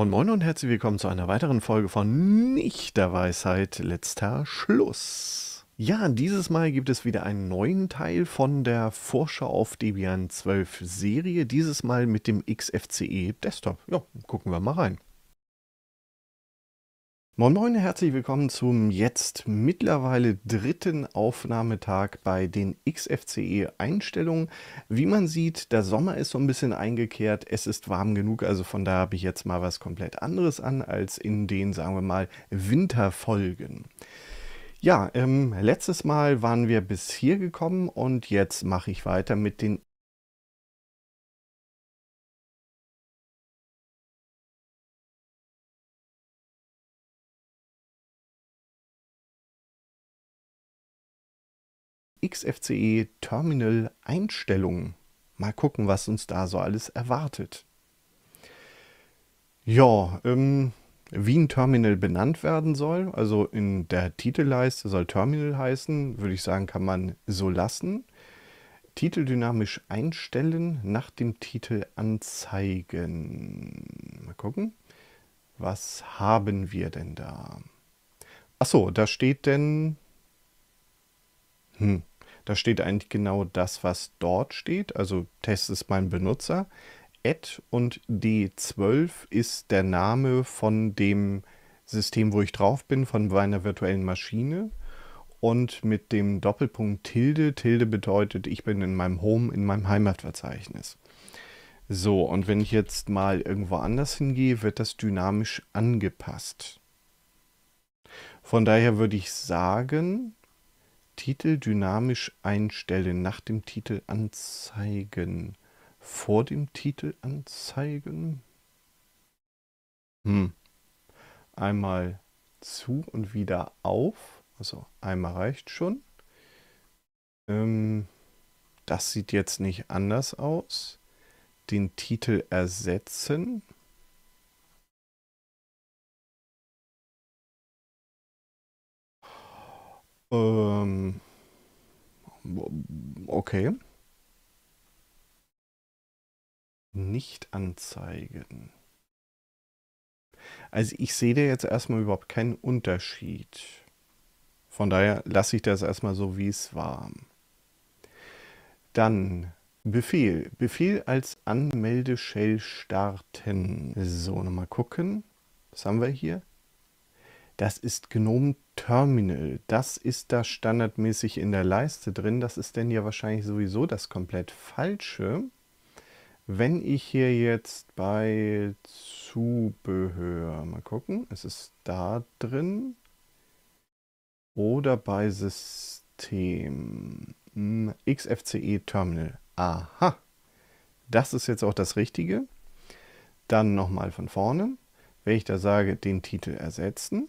Und moin und herzlich willkommen zu einer weiteren Folge von Nicht der Weisheit letzter Schluss. Ja, dieses Mal gibt es wieder einen neuen Teil von der Vorschau auf Debian 12 Serie, dieses Mal mit dem XFCE Desktop. Ja, gucken wir mal rein. Moin Moin, herzlich willkommen zum jetzt mittlerweile dritten Aufnahmetag bei den XFCE Einstellungen. Wie man sieht, der Sommer ist so ein bisschen eingekehrt, es ist warm genug, also von da habe ich jetzt mal was komplett anderes an als in den, sagen wir mal, Winterfolgen. Ja, ähm, letztes Mal waren wir bis hier gekommen und jetzt mache ich weiter mit den XFCE Terminal Einstellungen. Mal gucken, was uns da so alles erwartet. Ja, ähm, wie ein Terminal benannt werden soll, also in der Titelleiste soll Terminal heißen, würde ich sagen, kann man so lassen. Titel dynamisch einstellen, nach dem Titel anzeigen. Mal gucken, was haben wir denn da? Achso, da steht denn... Hm, da steht eigentlich genau das, was dort steht. Also Test ist mein Benutzer. Add und D12 ist der Name von dem System, wo ich drauf bin, von meiner virtuellen Maschine. Und mit dem Doppelpunkt Tilde. Tilde bedeutet, ich bin in meinem Home, in meinem Heimatverzeichnis. So, und wenn ich jetzt mal irgendwo anders hingehe, wird das dynamisch angepasst. Von daher würde ich sagen, Titel dynamisch einstellen, nach dem Titel anzeigen, vor dem Titel anzeigen. Hm. Einmal zu und wieder auf, also einmal reicht schon. Ähm, das sieht jetzt nicht anders aus. Den Titel ersetzen. Ähm, okay. Nicht anzeigen. Also ich sehe da jetzt erstmal überhaupt keinen Unterschied. Von daher lasse ich das erstmal so, wie es war. Dann Befehl. Befehl als Anmeldeshell starten. So, nochmal gucken. Was haben wir hier? Das ist GNOME Terminal, das ist da standardmäßig in der Leiste drin. Das ist denn ja wahrscheinlich sowieso das komplett falsche. Wenn ich hier jetzt bei Zubehör, mal gucken, es ist da drin oder bei System hm, XFCE Terminal. Aha, das ist jetzt auch das Richtige. Dann nochmal von vorne. Wenn ich da sage, den Titel ersetzen,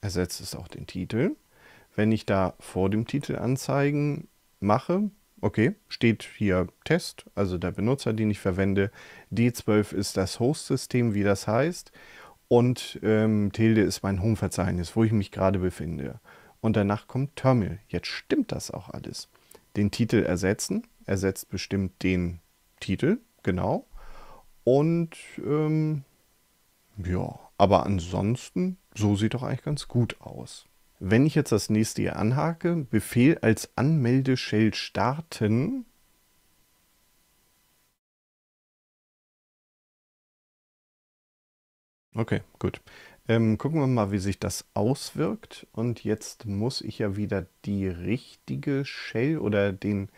ersetzt es auch den Titel. Wenn ich da vor dem Titel anzeigen mache, okay, steht hier Test, also der Benutzer, den ich verwende. D12 ist das Host-System, wie das heißt. Und ähm, Tilde ist mein Home-Verzeichnis, wo ich mich gerade befinde. Und danach kommt Terminal. Jetzt stimmt das auch alles. Den Titel ersetzen, ersetzt bestimmt den Titel, genau. Und ähm, ja. Aber ansonsten, so sieht doch eigentlich ganz gut aus. Wenn ich jetzt das nächste hier anhake, Befehl als Anmeldeshell starten, Okay, gut. Ähm, gucken wir mal, wie sich das auswirkt. Und jetzt muss ich ja wieder die richtige Shell oder den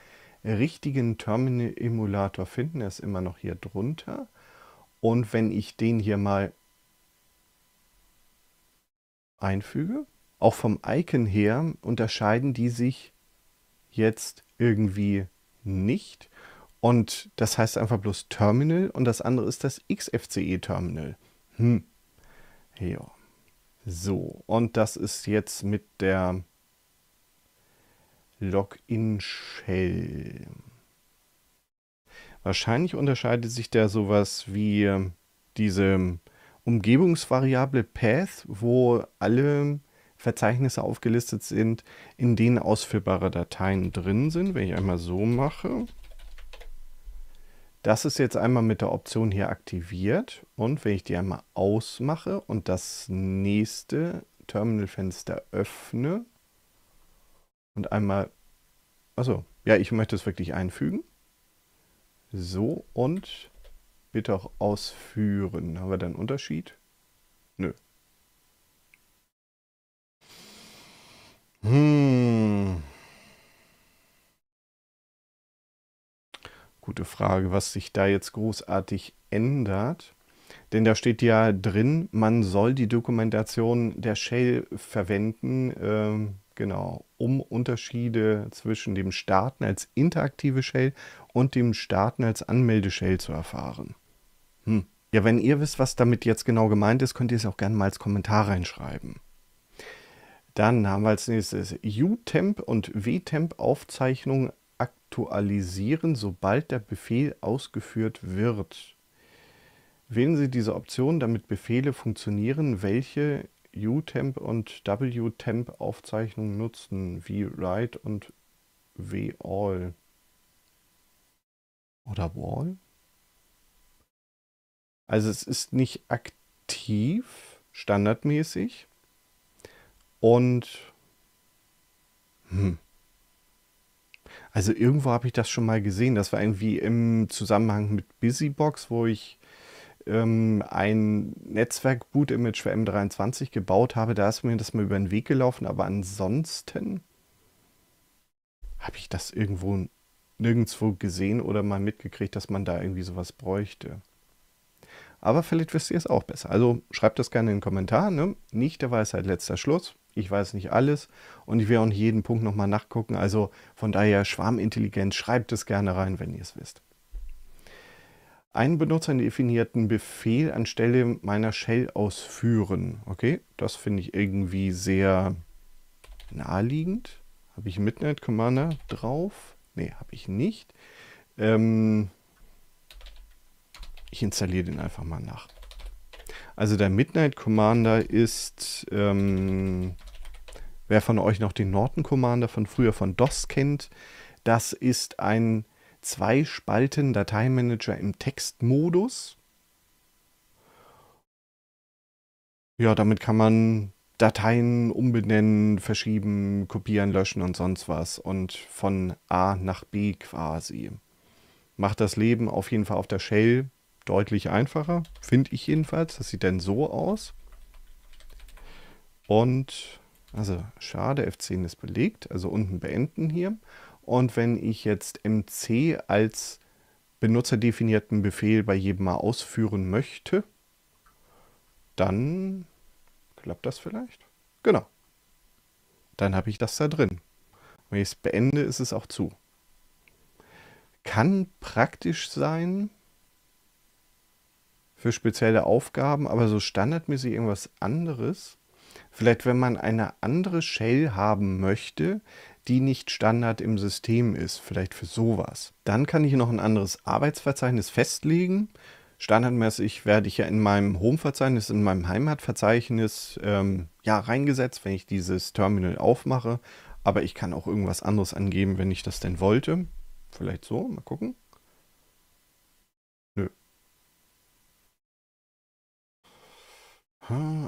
richtigen Terminal-Emulator finden. Er ist immer noch hier drunter. Und wenn ich den hier mal einfüge. Auch vom Icon her unterscheiden die sich jetzt irgendwie nicht. Und das heißt einfach bloß Terminal und das andere ist das XFCE-Terminal. Hm. Ja. So, und das ist jetzt mit der Login-Shell. Wahrscheinlich unterscheidet sich da sowas wie ähm, diese Umgebungsvariable Path, wo alle Verzeichnisse aufgelistet sind, in denen ausführbare Dateien drin sind. Wenn ich einmal so mache, das ist jetzt einmal mit der Option hier aktiviert und wenn ich die einmal ausmache und das nächste Terminalfenster öffne und einmal, also ja, ich möchte es wirklich einfügen. So und bitte auch ausführen. Haben wir da einen Unterschied? Nö. Hm. Gute Frage, was sich da jetzt großartig ändert. Denn da steht ja drin, man soll die Dokumentation der Shell verwenden, ähm, genau, um Unterschiede zwischen dem Starten als interaktive Shell und dem Starten als anmelde zu erfahren. Hm. Ja, wenn ihr wisst, was damit jetzt genau gemeint ist, könnt ihr es auch gerne mal als Kommentar reinschreiben. Dann haben wir als nächstes U-Temp und W-Temp Aufzeichnungen aktualisieren, sobald der Befehl ausgeführt wird. Wählen Sie diese Option, damit Befehle funktionieren, welche U-Temp und W-Temp Aufzeichnungen nutzen, wie Write und W-All. Oder Wall? Also es ist nicht aktiv, standardmäßig. Und hm. Also irgendwo habe ich das schon mal gesehen. Das war irgendwie im Zusammenhang mit Busybox, wo ich ähm, ein Netzwerk-Boot-Image für M23 gebaut habe. Da ist mir das mal über den Weg gelaufen. Aber ansonsten habe ich das irgendwo nirgendwo gesehen oder mal mitgekriegt, dass man da irgendwie sowas bräuchte. Aber vielleicht wisst ihr es auch besser. Also schreibt das gerne in den Kommentaren. Ne? Nicht der Weisheit letzter Schluss. Ich weiß nicht alles und ich werde auch nicht jeden Punkt nochmal nachgucken. Also von daher Schwarmintelligenz, schreibt es gerne rein, wenn ihr es wisst. Einen benutzerdefinierten Befehl anstelle meiner Shell ausführen. Okay, das finde ich irgendwie sehr naheliegend. Habe ich Midnight Commander drauf? Nee, habe ich nicht. Ähm, ich installiere den einfach mal nach. Also der Midnight Commander ist, ähm, wer von euch noch den Norton Commander von früher von DOS kennt, das ist ein zwei Spalten Dateimanager im Textmodus. Ja, damit kann man Dateien umbenennen, verschieben, kopieren, löschen und sonst was. Und von A nach B quasi. Macht das Leben auf jeden Fall auf der Shell deutlich einfacher, finde ich jedenfalls. Das sieht dann so aus. Und, also schade, F10 ist belegt, also unten beenden hier. Und wenn ich jetzt MC als benutzerdefinierten Befehl bei jedem Mal ausführen möchte, dann klappt das vielleicht. Genau. Dann habe ich das da drin. Wenn ich es beende, ist es auch zu. Kann praktisch sein, für spezielle Aufgaben, aber so standardmäßig irgendwas anderes. Vielleicht, wenn man eine andere Shell haben möchte, die nicht Standard im System ist, vielleicht für sowas. Dann kann ich noch ein anderes Arbeitsverzeichnis festlegen. Standardmäßig werde ich ja in meinem Home-Verzeichnis, in meinem Heimatverzeichnis ähm, ja, reingesetzt, wenn ich dieses Terminal aufmache. Aber ich kann auch irgendwas anderes angeben, wenn ich das denn wollte. Vielleicht so, mal gucken.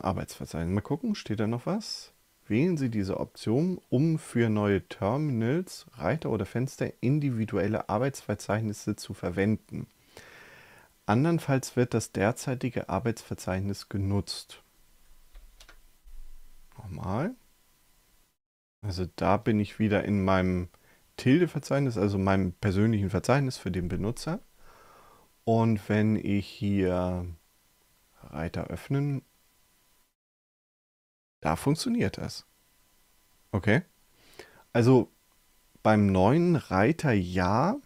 Arbeitsverzeichnis. Mal gucken, steht da noch was? Wählen Sie diese Option, um für neue Terminals, Reiter oder Fenster individuelle Arbeitsverzeichnisse zu verwenden. Andernfalls wird das derzeitige Arbeitsverzeichnis genutzt. Nochmal. Also da bin ich wieder in meinem Tilde-Verzeichnis, also meinem persönlichen Verzeichnis für den Benutzer. Und wenn ich hier Reiter öffnen da funktioniert das. Okay. Also beim neuen Reiter ja,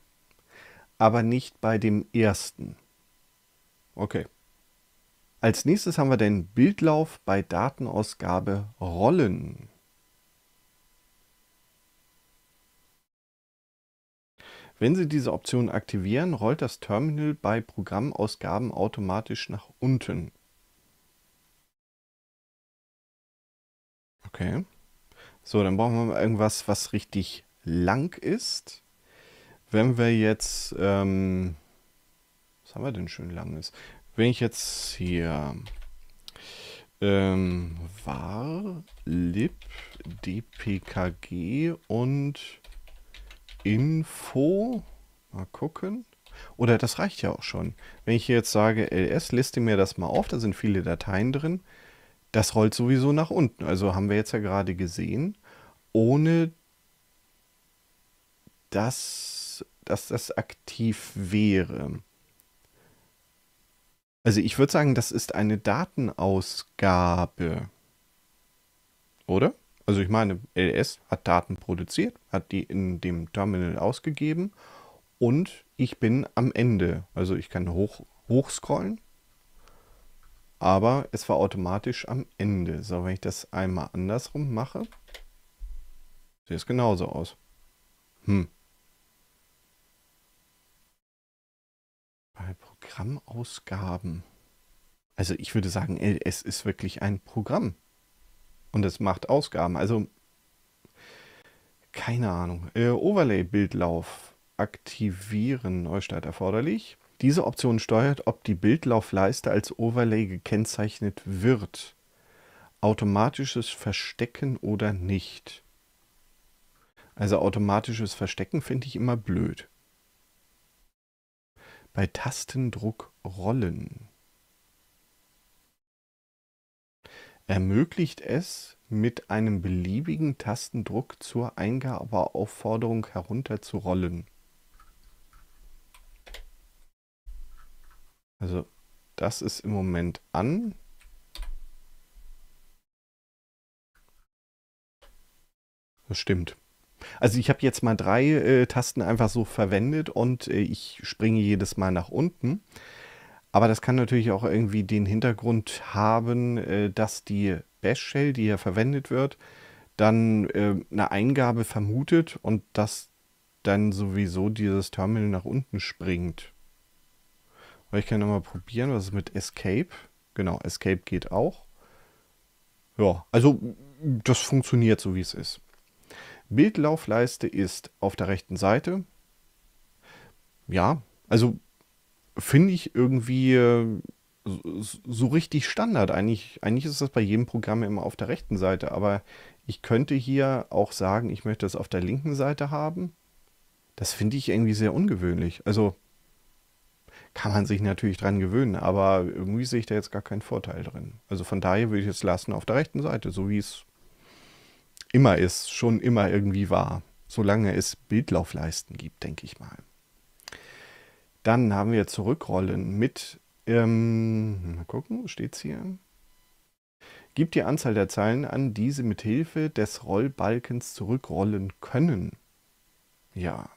aber nicht bei dem ersten. Okay. Als nächstes haben wir den Bildlauf bei Datenausgabe Rollen. Wenn Sie diese Option aktivieren, rollt das Terminal bei Programmausgaben automatisch nach unten. Okay. So, dann brauchen wir irgendwas, was richtig lang ist. Wenn wir jetzt, ähm, was haben wir denn schön langes? Wenn ich jetzt hier ähm, var lib dpkg und info mal gucken. Oder das reicht ja auch schon. Wenn ich hier jetzt sage ls, liste mir das mal auf, da sind viele Dateien drin das rollt sowieso nach unten. Also haben wir jetzt ja gerade gesehen, ohne dass, dass das aktiv wäre. Also ich würde sagen, das ist eine Datenausgabe. Oder? Also ich meine, LS hat Daten produziert, hat die in dem Terminal ausgegeben und ich bin am Ende. Also ich kann hoch, hochscrollen aber es war automatisch am Ende. So, wenn ich das einmal andersrum mache, sieht es genauso aus. Hm. Bei Programmausgaben. Also ich würde sagen, äh, es ist wirklich ein Programm. Und es macht Ausgaben. Also keine Ahnung. Äh, Overlay-Bildlauf aktivieren. Neustart erforderlich. Diese Option steuert, ob die Bildlaufleiste als Overlay gekennzeichnet wird automatisches Verstecken oder nicht. Also automatisches Verstecken finde ich immer blöd. Bei Tastendruck rollen. Ermöglicht es, mit einem beliebigen Tastendruck zur Eingabeaufforderung herunterzurollen. Also das ist im Moment an. Das stimmt. Also ich habe jetzt mal drei äh, Tasten einfach so verwendet und äh, ich springe jedes Mal nach unten. Aber das kann natürlich auch irgendwie den Hintergrund haben, äh, dass die Bash-Shell, die hier verwendet wird, dann äh, eine Eingabe vermutet und dass dann sowieso dieses Terminal nach unten springt. Weil ich kann nochmal probieren, was ist mit Escape? Genau, Escape geht auch. Ja, also das funktioniert so, wie es ist. Bildlaufleiste ist auf der rechten Seite. Ja, also finde ich irgendwie äh, so richtig Standard. Eigentlich, eigentlich ist das bei jedem Programm immer auf der rechten Seite, aber ich könnte hier auch sagen, ich möchte es auf der linken Seite haben. Das finde ich irgendwie sehr ungewöhnlich. Also kann man sich natürlich dran gewöhnen, aber irgendwie sehe ich da jetzt gar keinen Vorteil drin. Also von daher würde ich es lassen auf der rechten Seite, so wie es immer ist, schon immer irgendwie war, solange es Bildlaufleisten gibt, denke ich mal. Dann haben wir Zurückrollen mit, ähm, mal gucken, wo steht es hier? Gibt die Anzahl der Zeilen an, die Sie mit Hilfe des Rollbalkens zurückrollen können. Ja,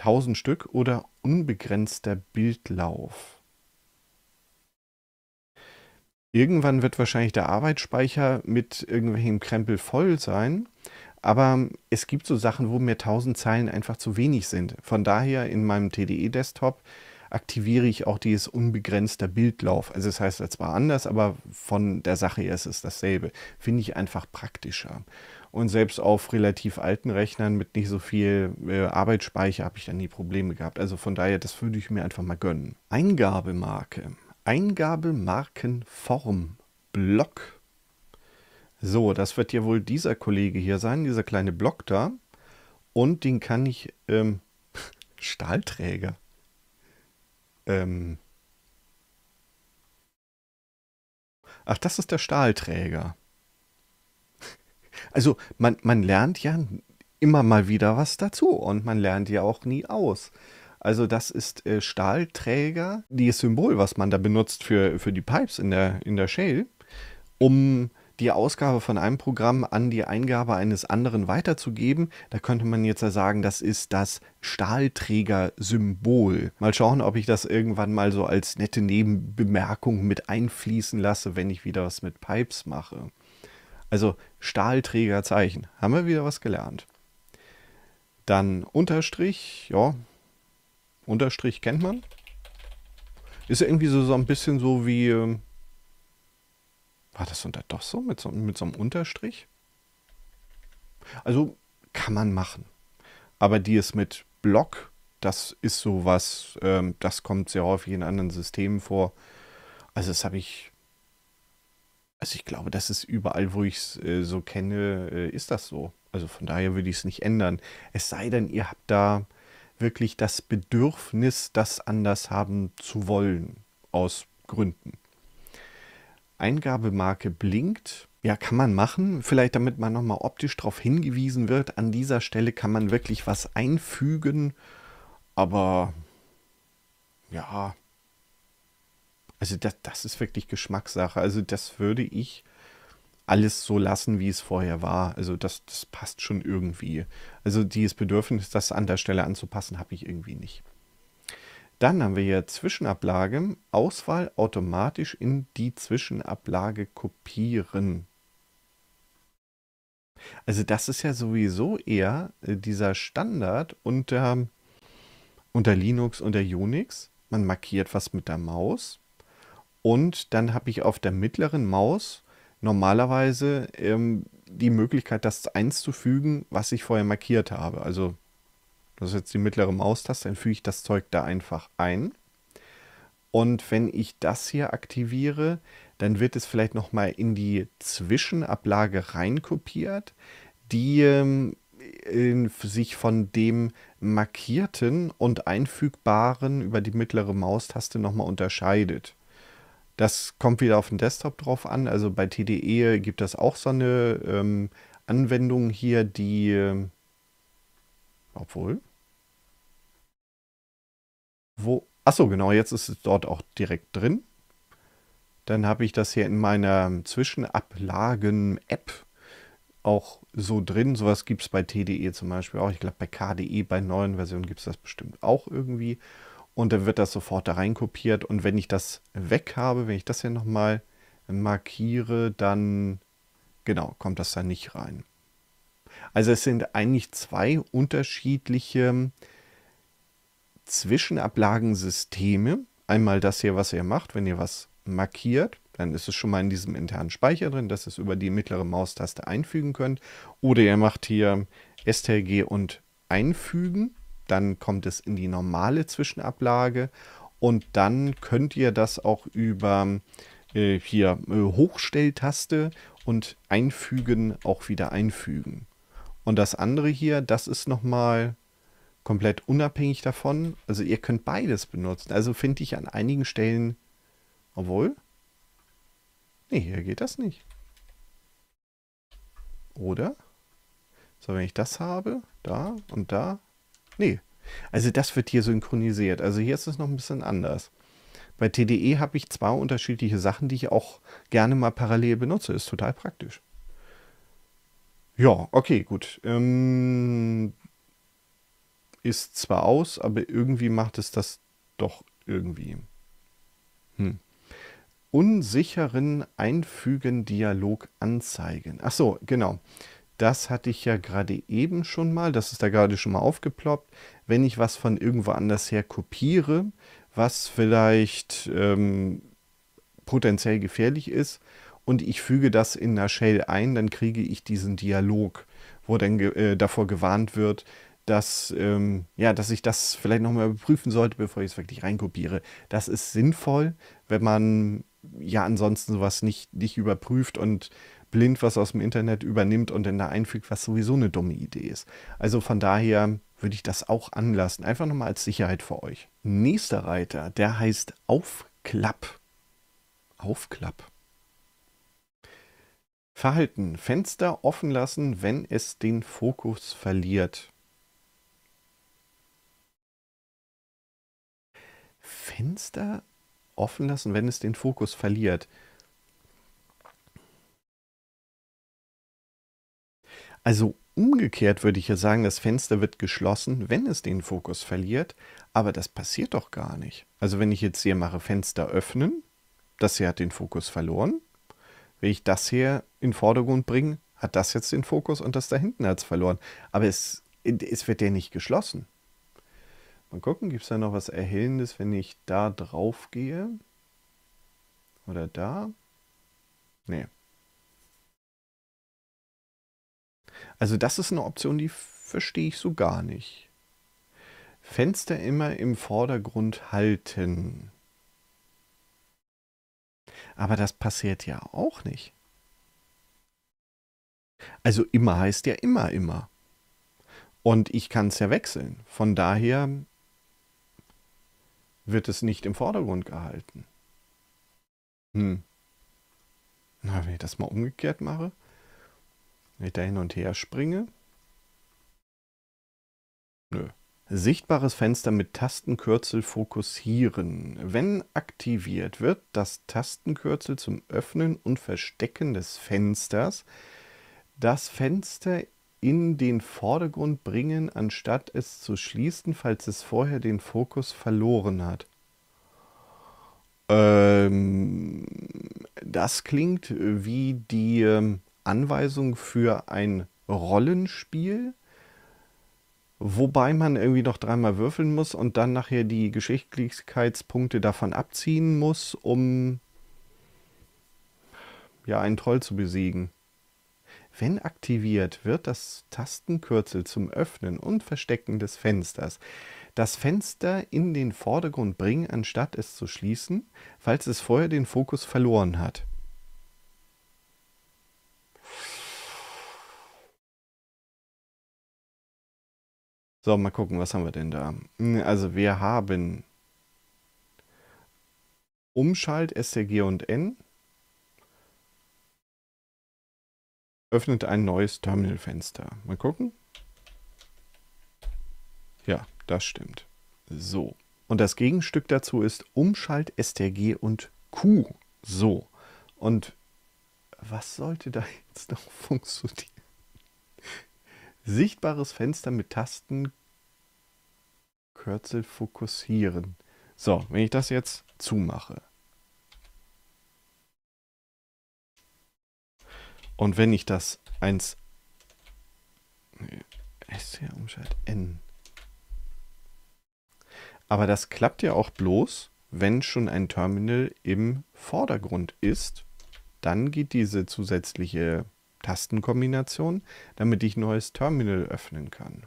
1000 Stück oder unbegrenzter Bildlauf. Irgendwann wird wahrscheinlich der Arbeitsspeicher mit irgendwelchem Krempel voll sein, aber es gibt so Sachen, wo mir 1000 Zeilen einfach zu wenig sind. Von daher in meinem TDE-Desktop aktiviere ich auch dieses unbegrenzter Bildlauf. Also es das heißt zwar anders, aber von der Sache her ist es dasselbe. Finde ich einfach praktischer. Und selbst auf relativ alten Rechnern mit nicht so viel äh, Arbeitsspeicher habe ich dann nie Probleme gehabt. Also von daher, das würde ich mir einfach mal gönnen. Eingabemarke. Eingabemarkenform. Block. So, das wird ja wohl dieser Kollege hier sein, dieser kleine Block da. Und den kann ich... Ähm, Stahlträger. Ähm, Ach, das ist der Stahlträger. Also man, man lernt ja immer mal wieder was dazu und man lernt ja auch nie aus. Also das ist äh, Stahlträger, das Symbol, was man da benutzt für, für die Pipes in der, in der Shell, um die Ausgabe von einem Programm an die Eingabe eines anderen weiterzugeben. Da könnte man jetzt ja sagen, das ist das Stahlträger-Symbol. Mal schauen, ob ich das irgendwann mal so als nette Nebenbemerkung mit einfließen lasse, wenn ich wieder was mit Pipes mache. Also Stahlträgerzeichen. Haben wir wieder was gelernt. Dann Unterstrich, ja. Unterstrich kennt man. Ist irgendwie so, so ein bisschen so wie. Ähm, war das unter doch so mit, so mit so einem Unterstrich? Also kann man machen. Aber die ist mit Block, das ist sowas, ähm, das kommt sehr häufig in anderen Systemen vor. Also das habe ich also ich glaube, das ist überall, wo ich es äh, so kenne, äh, ist das so. Also von daher würde ich es nicht ändern. Es sei denn, ihr habt da wirklich das Bedürfnis, das anders haben zu wollen, aus Gründen. Eingabemarke blinkt. Ja, kann man machen. Vielleicht damit man nochmal optisch darauf hingewiesen wird. An dieser Stelle kann man wirklich was einfügen. Aber ja, also das, das ist wirklich Geschmackssache. Also das würde ich alles so lassen, wie es vorher war. Also das, das passt schon irgendwie. Also dieses Bedürfnis, das an der Stelle anzupassen, habe ich irgendwie nicht. Dann haben wir hier Zwischenablage, Auswahl automatisch in die Zwischenablage kopieren. Also das ist ja sowieso eher äh, dieser Standard unter, unter Linux, unter Unix. Man markiert was mit der Maus und dann habe ich auf der mittleren Maus normalerweise ähm, die Möglichkeit, das einzufügen, was ich vorher markiert habe. Also das ist jetzt die mittlere Maustaste, dann füge ich das Zeug da einfach ein. Und wenn ich das hier aktiviere, dann wird es vielleicht nochmal in die Zwischenablage reinkopiert, die ähm, in, sich von dem markierten und einfügbaren über die mittlere Maustaste nochmal unterscheidet. Das kommt wieder auf den Desktop drauf an. Also bei TDE gibt es auch so eine ähm, Anwendung hier, die... Ähm, obwohl... Wo... Achso, genau, jetzt ist es dort auch direkt drin. Dann habe ich das hier in meiner Zwischenablagen-App auch so drin. Sowas gibt es bei TDE zum Beispiel auch. Ich glaube, bei KDE, bei neuen Versionen gibt es das bestimmt auch irgendwie und dann wird das sofort da reinkopiert. Und wenn ich das weg habe, wenn ich das hier nochmal markiere, dann genau, kommt das da nicht rein. Also es sind eigentlich zwei unterschiedliche Zwischenablagensysteme. Einmal das hier, was ihr macht, wenn ihr was markiert, dann ist es schon mal in diesem internen Speicher drin, dass ihr es über die mittlere Maustaste einfügen könnt. Oder ihr macht hier STRG und einfügen dann kommt es in die normale Zwischenablage und dann könnt ihr das auch über äh, hier äh, Hochstelltaste und einfügen auch wieder einfügen. Und das andere hier, das ist nochmal komplett unabhängig davon. Also ihr könnt beides benutzen. Also finde ich an einigen Stellen, obwohl, nee, hier geht das nicht. Oder? So, wenn ich das habe, da und da, Nee. Also das wird hier synchronisiert. Also hier ist es noch ein bisschen anders. Bei TDE habe ich zwei unterschiedliche Sachen, die ich auch gerne mal parallel benutze. Ist total praktisch. Ja, okay, gut. Ähm, ist zwar aus, aber irgendwie macht es das doch irgendwie. Hm. Unsicheren Einfügen Dialog anzeigen. Ach so, genau das hatte ich ja gerade eben schon mal, das ist da gerade schon mal aufgeploppt, wenn ich was von irgendwo anders her kopiere, was vielleicht ähm, potenziell gefährlich ist und ich füge das in einer Shell ein, dann kriege ich diesen Dialog, wo dann äh, davor gewarnt wird, dass, ähm, ja, dass ich das vielleicht nochmal überprüfen sollte, bevor ich es wirklich reinkopiere. Das ist sinnvoll, wenn man ja ansonsten sowas nicht, nicht überprüft und blind was aus dem Internet übernimmt und dann da einfügt, was sowieso eine dumme Idee ist. Also von daher würde ich das auch anlassen. Einfach nochmal als Sicherheit für euch. Nächster Reiter, der heißt Aufklapp. Aufklapp. Verhalten. Fenster offen lassen, wenn es den Fokus verliert. Fenster offen lassen, wenn es den Fokus verliert. Also umgekehrt würde ich ja sagen, das Fenster wird geschlossen, wenn es den Fokus verliert, aber das passiert doch gar nicht. Also wenn ich jetzt hier mache Fenster öffnen, das hier hat den Fokus verloren. Wenn ich das hier in den Vordergrund bringe, hat das jetzt den Fokus und das da hinten hat es verloren. Aber es, es wird der nicht geschlossen. Mal gucken, gibt es da noch was Erhellendes, wenn ich da drauf gehe? Oder da? Nee. Also das ist eine Option, die verstehe ich so gar nicht. Fenster immer im Vordergrund halten. Aber das passiert ja auch nicht. Also immer heißt ja immer, immer. Und ich kann es ja wechseln. Von daher wird es nicht im Vordergrund gehalten. Hm. Na, wenn ich das mal umgekehrt mache. Wenn ich da hin und her springe. Nö. Sichtbares Fenster mit Tastenkürzel fokussieren. Wenn aktiviert wird, das Tastenkürzel zum Öffnen und Verstecken des Fensters das Fenster in den Vordergrund bringen, anstatt es zu schließen, falls es vorher den Fokus verloren hat. Ähm, das klingt wie die ähm, Anweisung für ein Rollenspiel, wobei man irgendwie noch dreimal würfeln muss und dann nachher die Geschicklichkeitspunkte davon abziehen muss, um ja einen Troll zu besiegen. Wenn aktiviert, wird das Tastenkürzel zum Öffnen und Verstecken des Fensters. Das Fenster in den Vordergrund bringen, anstatt es zu schließen, falls es vorher den Fokus verloren hat. So, mal gucken, was haben wir denn da? Hm, also wir haben Umschalt, STG und N. Öffnet ein neues Terminalfenster. Mal gucken. Ja, das stimmt. So. Und das Gegenstück dazu ist Umschalt, STG und Q. So. Und was sollte da jetzt noch funktionieren? sichtbares Fenster mit Tasten Kürzel fokussieren. So, wenn ich das jetzt zumache. Und wenn ich das 1 STR umschalt N. Aber das klappt ja auch bloß, wenn schon ein Terminal im Vordergrund ist. Dann geht diese zusätzliche Tastenkombination, damit ich ein neues Terminal öffnen kann.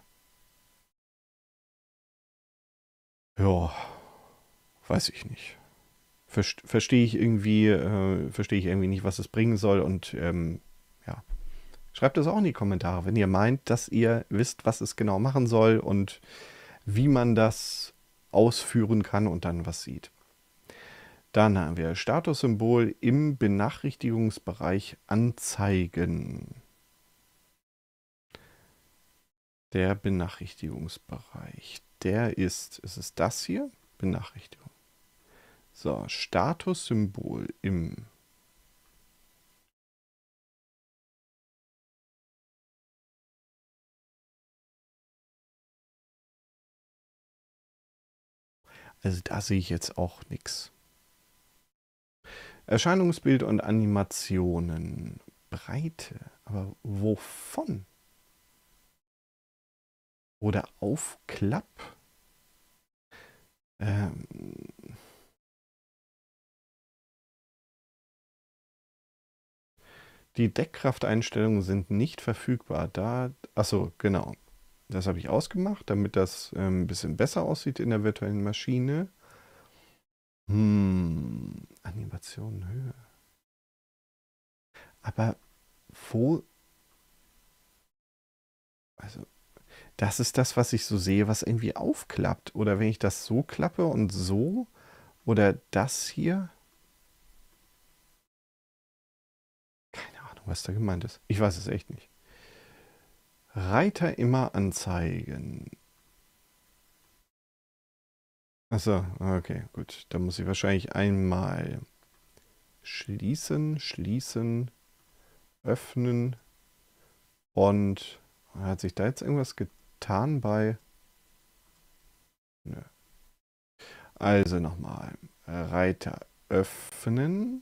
Ja, weiß ich nicht. Verstehe ich irgendwie, äh, verstehe ich irgendwie nicht, was es bringen soll und ähm, ja. Schreibt es auch in die Kommentare, wenn ihr meint, dass ihr wisst, was es genau machen soll und wie man das ausführen kann und dann was sieht. Dann haben wir Statussymbol im Benachrichtigungsbereich anzeigen. Der Benachrichtigungsbereich, der ist, ist es das hier? Benachrichtigung. So, Statussymbol im Also da sehe ich jetzt auch nichts. Erscheinungsbild und Animationen. Breite. Aber wovon? Oder Aufklapp? Ähm. Die Deckkrafteinstellungen sind nicht verfügbar. Da, achso, genau. Das habe ich ausgemacht, damit das ein ähm, bisschen besser aussieht in der virtuellen Maschine. Hm, Animation Höhe. Aber wo. Also, das ist das, was ich so sehe, was irgendwie aufklappt. Oder wenn ich das so klappe und so. Oder das hier. Keine Ahnung, was da gemeint ist. Ich weiß es echt nicht. Reiter immer anzeigen. Achso, ah, okay, gut. Da muss ich wahrscheinlich einmal schließen, schließen, öffnen. Und hat sich da jetzt irgendwas getan bei... Nö. Also nochmal. Reiter öffnen.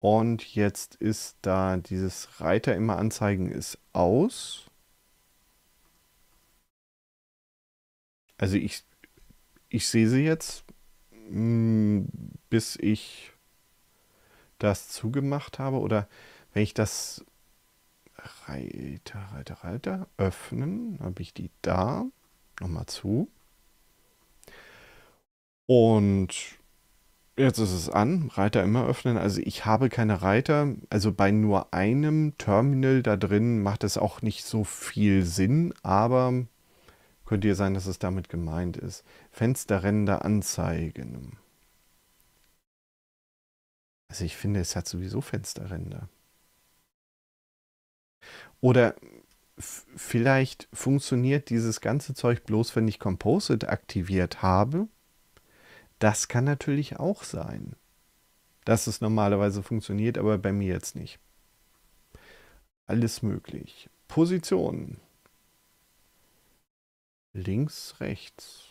Und jetzt ist da dieses Reiter immer anzeigen ist aus. Also ich ich sehe sie jetzt, hm, bis ich das zugemacht habe oder wenn ich das Reiter, Reiter, Reiter öffnen, habe ich die da nochmal zu. Und jetzt ist es an, Reiter immer öffnen. Also ich habe keine Reiter. Also bei nur einem Terminal da drin macht es auch nicht so viel Sinn, aber könnte ja sein, dass es damit gemeint ist. Fensterränder anzeigen. Also ich finde, es hat sowieso Fensterränder. Oder vielleicht funktioniert dieses ganze Zeug bloß, wenn ich Composite aktiviert habe. Das kann natürlich auch sein, dass es normalerweise funktioniert, aber bei mir jetzt nicht. Alles möglich. Positionen. Links, rechts.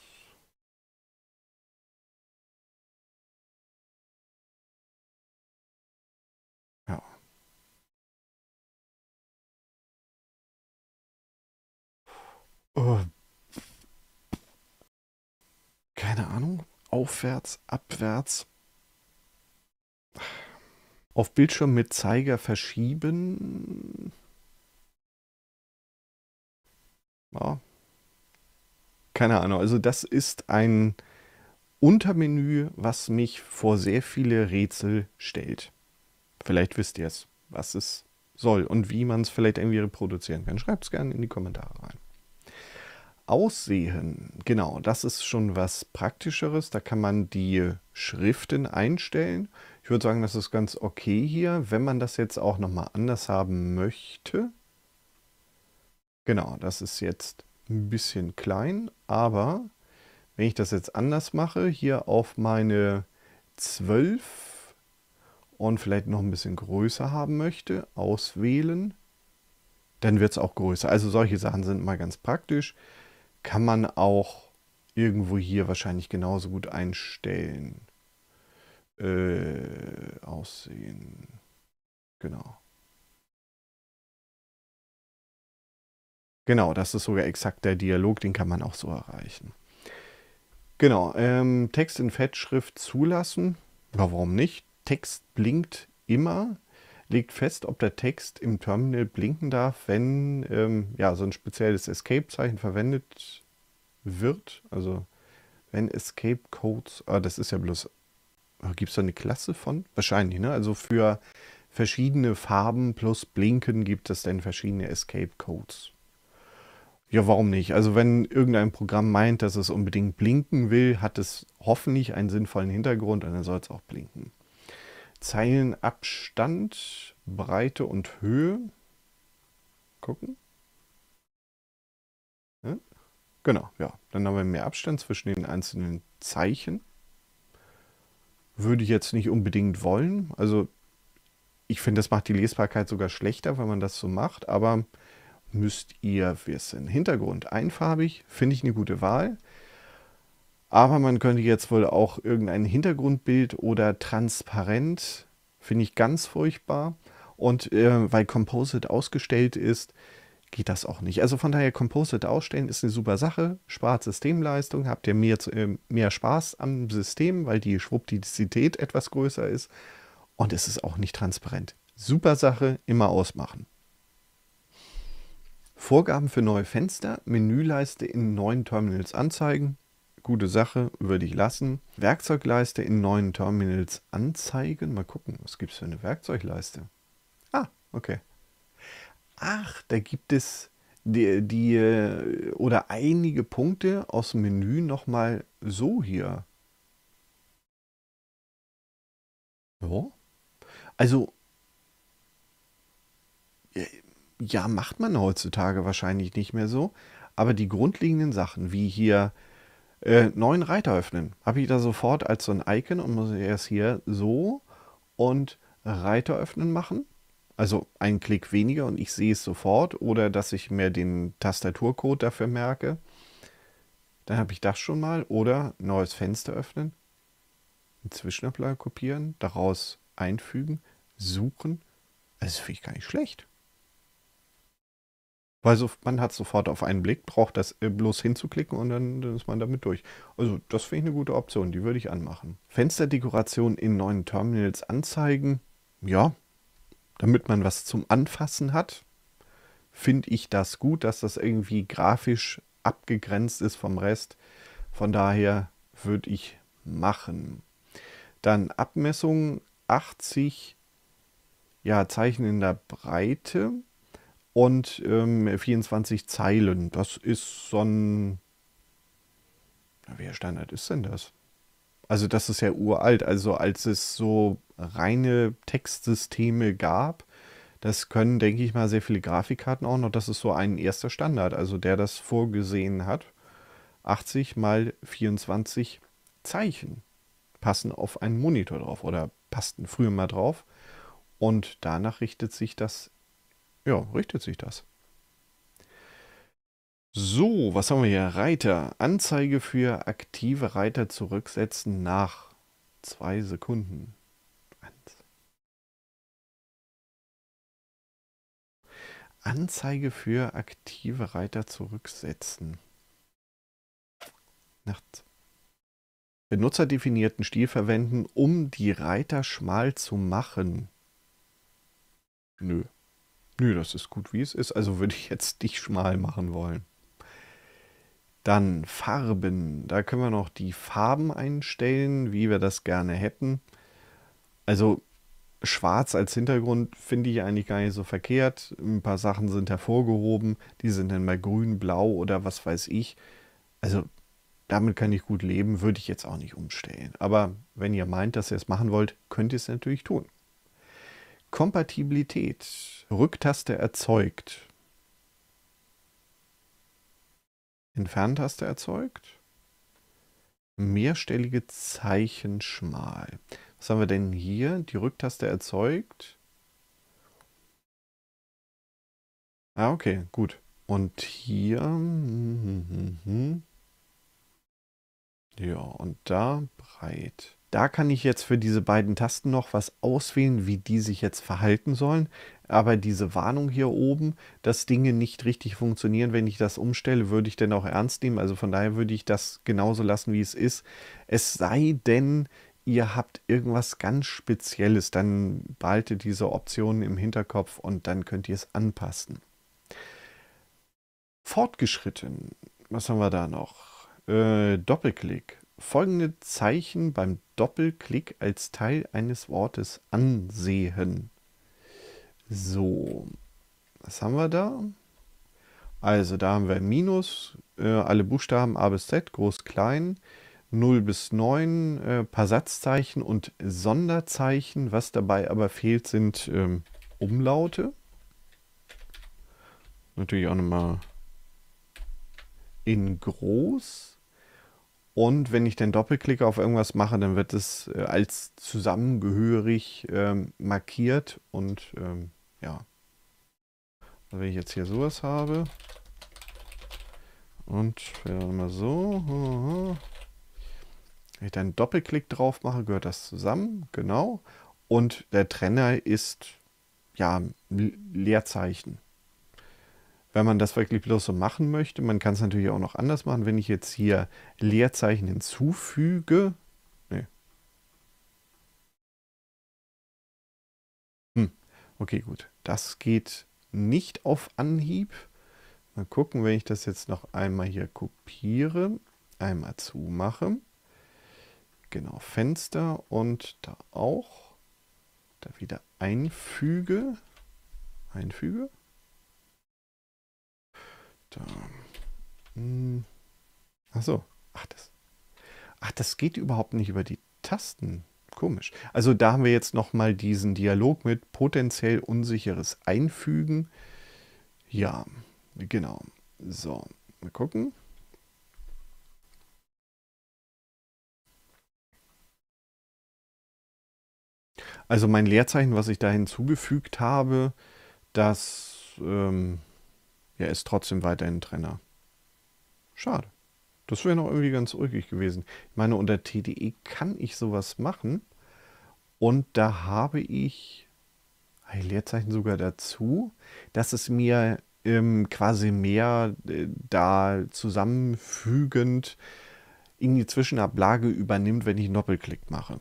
oh, keine Ahnung, aufwärts, abwärts. Auf Bildschirm mit Zeiger verschieben. Ja. Keine Ahnung. Also das ist ein Untermenü, was mich vor sehr viele Rätsel stellt. Vielleicht wisst ihr es, was es soll und wie man es vielleicht irgendwie reproduzieren kann. Schreibt es gerne in die Kommentare rein. Aussehen, genau, das ist schon was Praktischeres. Da kann man die Schriften einstellen. Ich würde sagen, das ist ganz okay hier. Wenn man das jetzt auch nochmal anders haben möchte. Genau, das ist jetzt ein bisschen klein, aber wenn ich das jetzt anders mache, hier auf meine 12 und vielleicht noch ein bisschen größer haben möchte, auswählen, dann wird es auch größer. Also solche Sachen sind mal ganz praktisch kann man auch irgendwo hier wahrscheinlich genauso gut einstellen. Äh, aussehen. Genau. Genau, das ist sogar exakt der Dialog, den kann man auch so erreichen. Genau, ähm, Text in Fettschrift zulassen. warum nicht? Text blinkt immer legt fest, ob der Text im Terminal blinken darf, wenn ähm, ja, so ein spezielles Escape-Zeichen verwendet wird. Also wenn Escape Codes, ah, das ist ja bloß, ah, gibt es da eine Klasse von? Wahrscheinlich, ne? Also für verschiedene Farben plus Blinken gibt es denn verschiedene Escape Codes. Ja, warum nicht? Also wenn irgendein Programm meint, dass es unbedingt blinken will, hat es hoffentlich einen sinnvollen Hintergrund und dann soll es auch blinken. Zeilenabstand, Breite und Höhe. Gucken. Ja, genau, ja. Dann haben wir mehr Abstand zwischen den einzelnen Zeichen. Würde ich jetzt nicht unbedingt wollen. Also ich finde, das macht die Lesbarkeit sogar schlechter, wenn man das so macht. Aber müsst ihr wissen. Hintergrund einfarbig, finde ich eine gute Wahl. Aber man könnte jetzt wohl auch irgendein Hintergrundbild oder transparent, finde ich ganz furchtbar. Und äh, weil Composite ausgestellt ist, geht das auch nicht. Also von daher, Composite ausstellen ist eine super Sache, spart Systemleistung, habt ihr mehr, äh, mehr Spaß am System, weil die Schwuppdizität etwas größer ist und es ist auch nicht transparent. Super Sache, immer ausmachen. Vorgaben für neue Fenster, Menüleiste in neuen Terminals anzeigen, Gute Sache, würde ich lassen. Werkzeugleiste in neuen Terminals anzeigen. Mal gucken, was gibt es für eine Werkzeugleiste? Ah, okay. Ach, da gibt es die, die äh, oder einige Punkte aus dem Menü nochmal so hier. Ja. Also, äh, ja, macht man heutzutage wahrscheinlich nicht mehr so. Aber die grundlegenden Sachen, wie hier äh, neuen Reiter öffnen. Habe ich da sofort als so ein Icon und muss erst hier so und Reiter öffnen machen. Also einen Klick weniger und ich sehe es sofort oder dass ich mir den Tastaturcode dafür merke. Dann habe ich das schon mal oder neues Fenster öffnen, einen Zwischenablage kopieren, daraus einfügen, suchen. Also das finde ich gar nicht schlecht. Weil so, man hat sofort auf einen Blick, braucht das äh, bloß hinzuklicken und dann, dann ist man damit durch. Also das finde ich eine gute Option, die würde ich anmachen. Fensterdekoration in neuen Terminals anzeigen. Ja, damit man was zum Anfassen hat, finde ich das gut, dass das irgendwie grafisch abgegrenzt ist vom Rest. Von daher würde ich machen. Dann Abmessung 80 ja, Zeichen in der Breite und ähm, 24 Zeilen. Das ist so ein. Welcher Standard ist denn das? Also, das ist ja uralt. Also, als es so reine Textsysteme gab, das können, denke ich mal, sehr viele Grafikkarten auch noch. Das ist so ein erster Standard, also der das vorgesehen hat. 80 mal 24 Zeichen passen auf einen Monitor drauf oder passten früher mal drauf. Und danach richtet sich das ja, richtet sich das. So, was haben wir hier? Reiter. Anzeige für aktive Reiter zurücksetzen nach zwei Sekunden. Anzeige für aktive Reiter zurücksetzen. Nachts. Benutzerdefinierten Stil verwenden, um die Reiter schmal zu machen. Nö. Nö, das ist gut, wie es ist. Also würde ich jetzt dich schmal machen wollen. Dann Farben. Da können wir noch die Farben einstellen, wie wir das gerne hätten. Also schwarz als Hintergrund finde ich eigentlich gar nicht so verkehrt. Ein paar Sachen sind hervorgehoben. Die sind dann mal grün, blau oder was weiß ich. Also damit kann ich gut leben, würde ich jetzt auch nicht umstellen. Aber wenn ihr meint, dass ihr es machen wollt, könnt ihr es natürlich tun. Kompatibilität. Rücktaste erzeugt. Entferntaste erzeugt. Mehrstellige Zeichen schmal. Was haben wir denn hier? Die Rücktaste erzeugt. Ah, okay, gut. Und hier. Hm, hm, hm, ja, und da breit. Da kann ich jetzt für diese beiden Tasten noch was auswählen, wie die sich jetzt verhalten sollen. Aber diese Warnung hier oben, dass Dinge nicht richtig funktionieren, wenn ich das umstelle, würde ich denn auch ernst nehmen. Also von daher würde ich das genauso lassen, wie es ist. Es sei denn, ihr habt irgendwas ganz Spezielles, dann behaltet diese Optionen im Hinterkopf und dann könnt ihr es anpassen. Fortgeschritten, was haben wir da noch? Äh, Doppelklick folgende Zeichen beim Doppelklick als Teil eines Wortes ansehen. So, was haben wir da? Also da haben wir Minus, äh, alle Buchstaben A bis Z, groß, klein, 0 bis 9, äh, paar Satzzeichen und Sonderzeichen. Was dabei aber fehlt, sind ähm, Umlaute. Natürlich auch nochmal in groß. Und wenn ich den Doppelklick auf irgendwas mache, dann wird es äh, als zusammengehörig ähm, markiert und ähm, ja. Also wenn ich jetzt hier sowas habe und ja, mal so, wenn ich dann Doppelklick drauf mache, gehört das zusammen, genau. Und der Trenner ist ja Leerzeichen wenn man das wirklich bloß so machen möchte. Man kann es natürlich auch noch anders machen, wenn ich jetzt hier Leerzeichen hinzufüge. Nee. Hm. Okay, gut. Das geht nicht auf Anhieb. Mal gucken, wenn ich das jetzt noch einmal hier kopiere, einmal zumache. Genau, Fenster und da auch. Da wieder einfüge. Einfüge. Da. Hm. Ach so. Ach das. Ach, das geht überhaupt nicht über die Tasten. Komisch. Also da haben wir jetzt nochmal diesen Dialog mit potenziell unsicheres Einfügen. Ja, genau. So, mal gucken. Also mein Leerzeichen, was ich da hinzugefügt habe, das ähm, er ist trotzdem weiterhin Trainer. Schade. Das wäre noch irgendwie ganz ulkig gewesen. Ich meine, unter TDE kann ich sowas machen. Und da habe ich ein Leerzeichen sogar dazu, dass es mir ähm, quasi mehr äh, da zusammenfügend in die Zwischenablage übernimmt, wenn ich einen Doppelklick mache.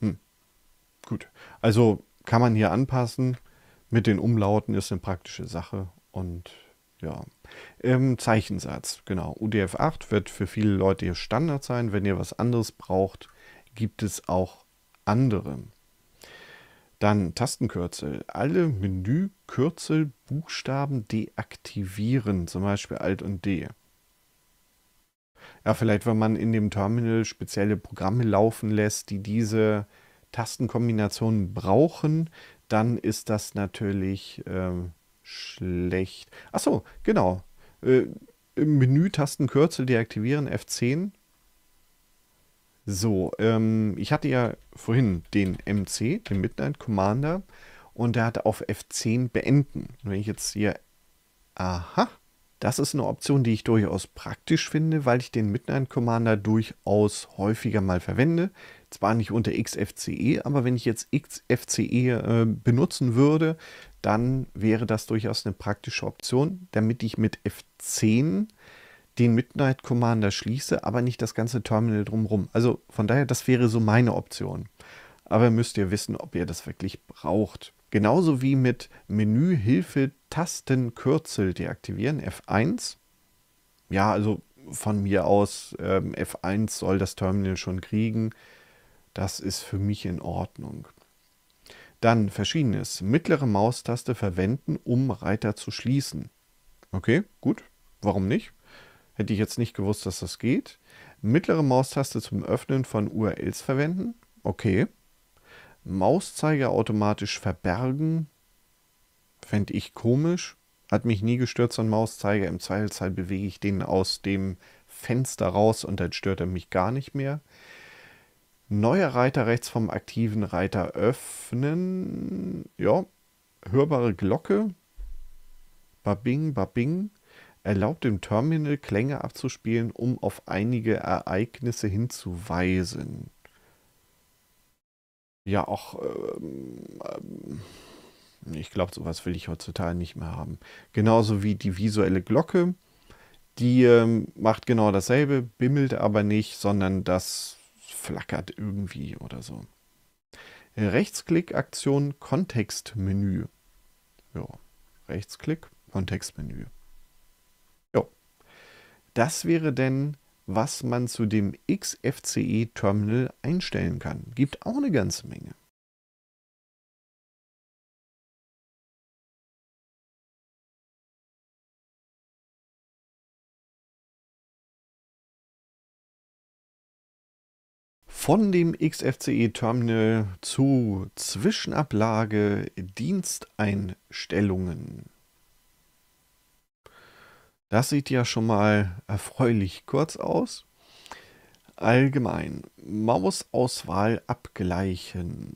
Hm. Gut. Also kann man hier anpassen. Mit den Umlauten ist eine praktische Sache und ja, ähm, Zeichensatz, genau. UDF-8 wird für viele Leute hier Standard sein. Wenn ihr was anderes braucht, gibt es auch andere. Dann Tastenkürzel. Alle Menükürzel, Buchstaben deaktivieren, zum Beispiel Alt und D. Ja, vielleicht, wenn man in dem Terminal spezielle Programme laufen lässt, die diese Tastenkombinationen brauchen, dann ist das natürlich ähm, schlecht. Achso, genau. Äh, Menü Tastenkürzel deaktivieren, F10. So, ähm, ich hatte ja vorhin den MC, den Midnight Commander, und der hatte auf F10 beenden. Und wenn ich jetzt hier, aha, das ist eine Option, die ich durchaus praktisch finde, weil ich den Midnight Commander durchaus häufiger mal verwende. Zwar nicht unter XFCE, aber wenn ich jetzt XFCE äh, benutzen würde, dann wäre das durchaus eine praktische Option, damit ich mit F10 den Midnight Commander schließe, aber nicht das ganze Terminal drumherum. Also von daher, das wäre so meine Option. Aber müsst ihr wissen, ob ihr das wirklich braucht. Genauso wie mit Menühilfe Tastenkürzel deaktivieren, F1. Ja, also von mir aus, ähm, F1 soll das Terminal schon kriegen. Das ist für mich in Ordnung. Dann verschiedenes. Mittlere Maustaste verwenden, um Reiter zu schließen. Okay, gut. Warum nicht? Hätte ich jetzt nicht gewusst, dass das geht. Mittlere Maustaste zum Öffnen von URLs verwenden. Okay. Mauszeiger automatisch verbergen. Fände ich komisch. Hat mich nie gestört, so ein Mauszeiger. Im Zweifelsfall bewege ich den aus dem Fenster raus und dann stört er mich gar nicht mehr. Neuer Reiter rechts vom aktiven Reiter öffnen. Ja. Hörbare Glocke. Babing, babing. Erlaubt dem Terminal Klänge abzuspielen, um auf einige Ereignisse hinzuweisen. Ja, auch. Ähm, ähm ich glaube, sowas will ich heutzutage nicht mehr haben. Genauso wie die visuelle Glocke. Die ähm, macht genau dasselbe, bimmelt aber nicht, sondern das flackert irgendwie oder so. Rechtsklick-Aktion Kontextmenü. Ja, Rechtsklick, Kontextmenü. Jo. Das wäre denn, was man zu dem XFCE-Terminal einstellen kann. Gibt auch eine ganze Menge. von dem XFCE-Terminal zu Zwischenablage Diensteinstellungen. Das sieht ja schon mal erfreulich kurz aus. Allgemein. Mausauswahl abgleichen.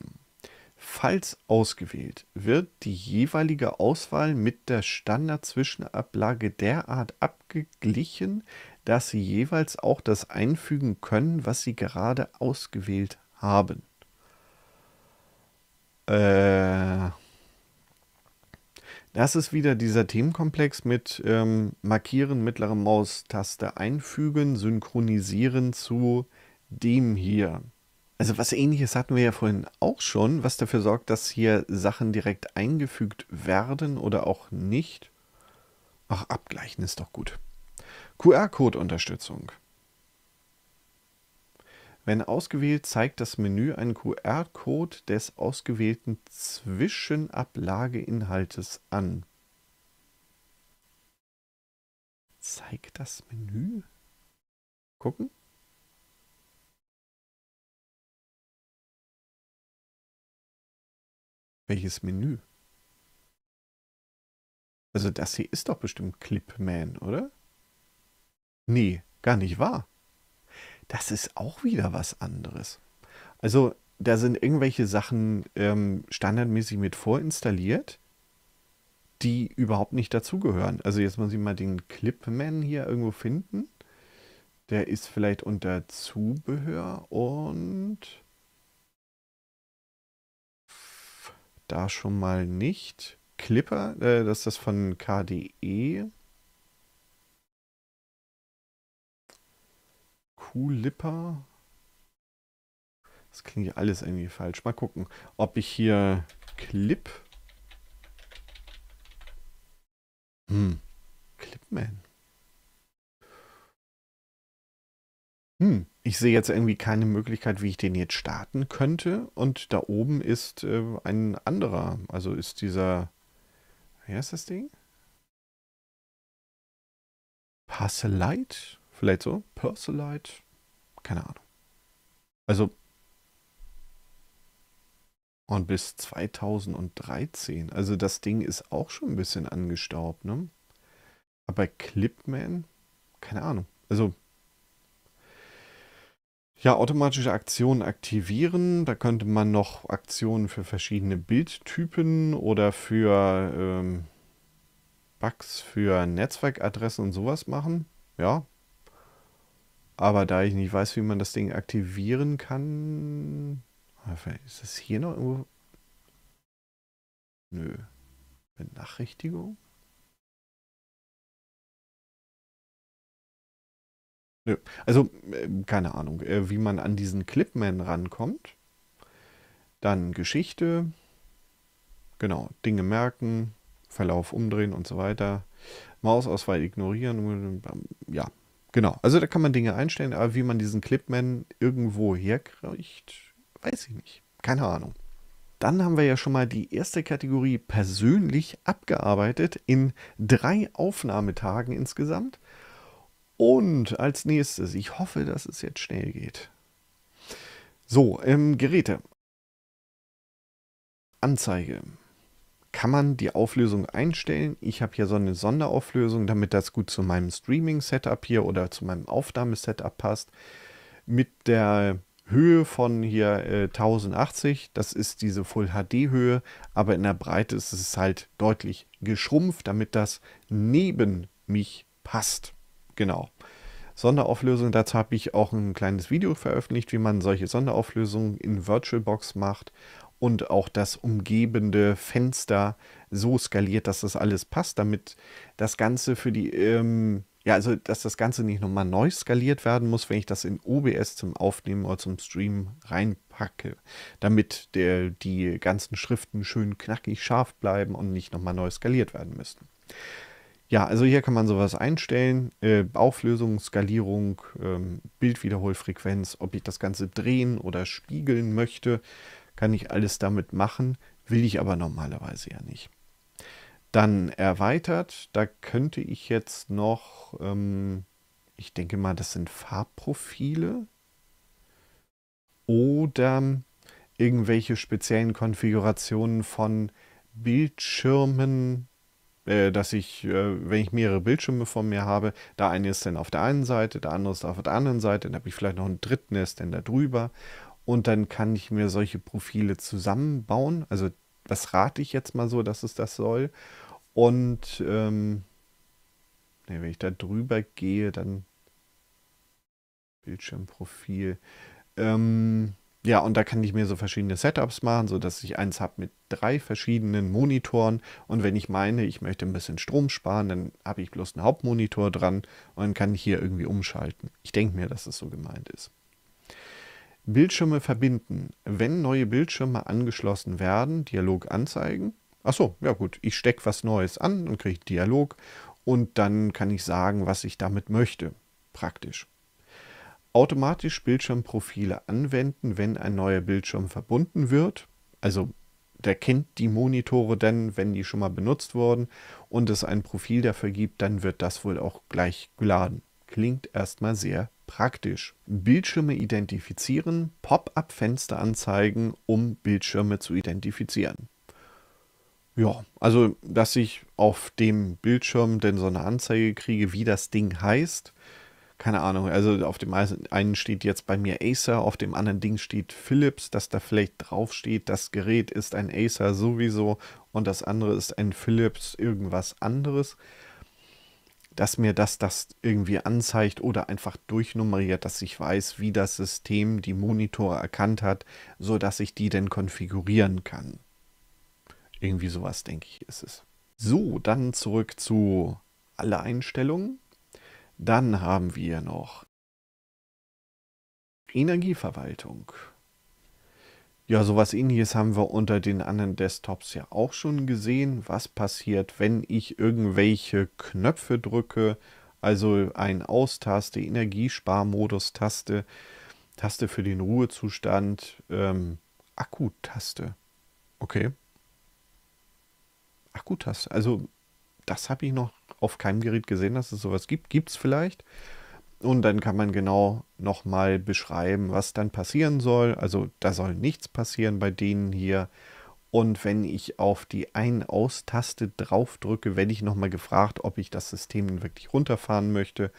Falls ausgewählt, wird die jeweilige Auswahl mit der Standard-Zwischenablage derart abgeglichen, dass Sie jeweils auch das einfügen können, was Sie gerade ausgewählt haben. Äh, das ist wieder dieser Themenkomplex mit ähm, Markieren, mittlere Maustaste einfügen, synchronisieren zu dem hier. Also was ähnliches hatten wir ja vorhin auch schon, was dafür sorgt, dass hier Sachen direkt eingefügt werden oder auch nicht. Ach, abgleichen ist doch gut. QR-Code-Unterstützung. Wenn ausgewählt, zeigt das Menü einen QR-Code des ausgewählten Zwischenablageinhaltes an. Zeigt das Menü? Gucken. Welches Menü? Also das hier ist doch bestimmt Clipman, oder? Nee, gar nicht wahr. Das ist auch wieder was anderes. Also da sind irgendwelche Sachen ähm, standardmäßig mit vorinstalliert, die überhaupt nicht dazugehören. Also jetzt muss ich mal den Clipman hier irgendwo finden. Der ist vielleicht unter Zubehör und da schon mal nicht. Clipper, äh, das ist das von KDE. Kulipper. Das klingt ja alles irgendwie falsch. Mal gucken, ob ich hier Clip. Hm. Clipman. Hm. Ich sehe jetzt irgendwie keine Möglichkeit, wie ich den jetzt starten könnte. Und da oben ist äh, ein anderer. Also ist dieser. Wie heißt das Ding? Passelite? Vielleicht so? Persolite? Keine Ahnung. Also. Und bis 2013. Also das Ding ist auch schon ein bisschen angestaubt, ne? Aber Clipman? Keine Ahnung. Also. Ja, automatische Aktionen aktivieren. Da könnte man noch Aktionen für verschiedene Bildtypen oder für ähm, Bugs, für Netzwerkadressen und sowas machen. Ja, aber da ich nicht weiß, wie man das Ding aktivieren kann. Ah, ist das hier noch irgendwo? Nö. Benachrichtigung? Nö. Also, ähm, keine Ahnung, äh, wie man an diesen Clipman rankommt. Dann Geschichte. Genau, Dinge merken, Verlauf umdrehen und so weiter. Mausauswahl ignorieren. Ja, Genau, also da kann man Dinge einstellen, aber wie man diesen Clipman irgendwo herkriegt, weiß ich nicht. Keine Ahnung. Dann haben wir ja schon mal die erste Kategorie persönlich abgearbeitet in drei Aufnahmetagen insgesamt. Und als nächstes, ich hoffe, dass es jetzt schnell geht. So, ähm, Geräte. Anzeige kann man die Auflösung einstellen. Ich habe hier so eine Sonderauflösung, damit das gut zu meinem Streaming-Setup hier oder zu meinem Aufnahmesetup passt. Mit der Höhe von hier äh, 1080, das ist diese Full HD Höhe, aber in der Breite ist es halt deutlich geschrumpft, damit das neben mich passt. Genau. Sonderauflösung, dazu habe ich auch ein kleines Video veröffentlicht, wie man solche Sonderauflösungen in VirtualBox macht und auch das umgebende Fenster so skaliert, dass das alles passt, damit das Ganze für die, ähm, ja, also dass das Ganze nicht nochmal neu skaliert werden muss, wenn ich das in OBS zum Aufnehmen oder zum Stream reinpacke, damit der, die ganzen Schriften schön knackig scharf bleiben und nicht nochmal neu skaliert werden müssen. Ja, also hier kann man sowas einstellen. Äh, Auflösung, Skalierung, ähm, Bildwiederholfrequenz, ob ich das Ganze drehen oder spiegeln möchte kann ich alles damit machen, will ich aber normalerweise ja nicht. Dann erweitert, da könnte ich jetzt noch, ähm, ich denke mal, das sind Farbprofile oder irgendwelche speziellen Konfigurationen von Bildschirmen, äh, dass ich, äh, wenn ich mehrere Bildschirme von mir habe, da eine ist dann auf der einen Seite, der andere ist auf der anderen Seite, dann habe ich vielleicht noch einen dritten, der ist dann da drüber und dann kann ich mir solche Profile zusammenbauen. Also das rate ich jetzt mal so, dass es das soll. Und ähm, nee, wenn ich da drüber gehe, dann Bildschirmprofil. Ähm, ja, und da kann ich mir so verschiedene Setups machen, sodass ich eins habe mit drei verschiedenen Monitoren. Und wenn ich meine, ich möchte ein bisschen Strom sparen, dann habe ich bloß einen Hauptmonitor dran und dann kann ich hier irgendwie umschalten. Ich denke mir, dass es das so gemeint ist. Bildschirme verbinden. Wenn neue Bildschirme angeschlossen werden, Dialog anzeigen. Achso, ja gut, ich stecke was Neues an und kriege Dialog und dann kann ich sagen, was ich damit möchte. Praktisch. Automatisch Bildschirmprofile anwenden, wenn ein neuer Bildschirm verbunden wird. Also der kennt die Monitore denn, wenn die schon mal benutzt wurden und es ein Profil dafür gibt, dann wird das wohl auch gleich geladen. Klingt erstmal sehr Praktisch. Bildschirme identifizieren, Pop-up-Fenster anzeigen, um Bildschirme zu identifizieren. Ja, also dass ich auf dem Bildschirm denn so eine Anzeige kriege, wie das Ding heißt. Keine Ahnung, also auf dem einen steht jetzt bei mir Acer, auf dem anderen Ding steht Philips, dass da vielleicht drauf steht, das Gerät ist ein Acer sowieso und das andere ist ein Philips irgendwas anderes dass mir das das irgendwie anzeigt oder einfach durchnummeriert, dass ich weiß, wie das System die Monitore erkannt hat, so dass ich die denn konfigurieren kann. Irgendwie sowas, denke ich, ist es. So, dann zurück zu alle Einstellungen. Dann haben wir noch Energieverwaltung. Ja, sowas ähnliches haben wir unter den anderen Desktops ja auch schon gesehen. Was passiert, wenn ich irgendwelche Knöpfe drücke? Also ein Aus-Taste, Energiesparmodus-Taste, Taste für den Ruhezustand, ähm, akku Okay. Akkutaste. Also das habe ich noch auf keinem Gerät gesehen, dass es sowas gibt. Gibt es vielleicht. Und dann kann man genau nochmal beschreiben, was dann passieren soll. Also da soll nichts passieren bei denen hier. Und wenn ich auf die Ein-Aus-Taste drauf drücke, werde ich nochmal gefragt, ob ich das System wirklich runterfahren möchte.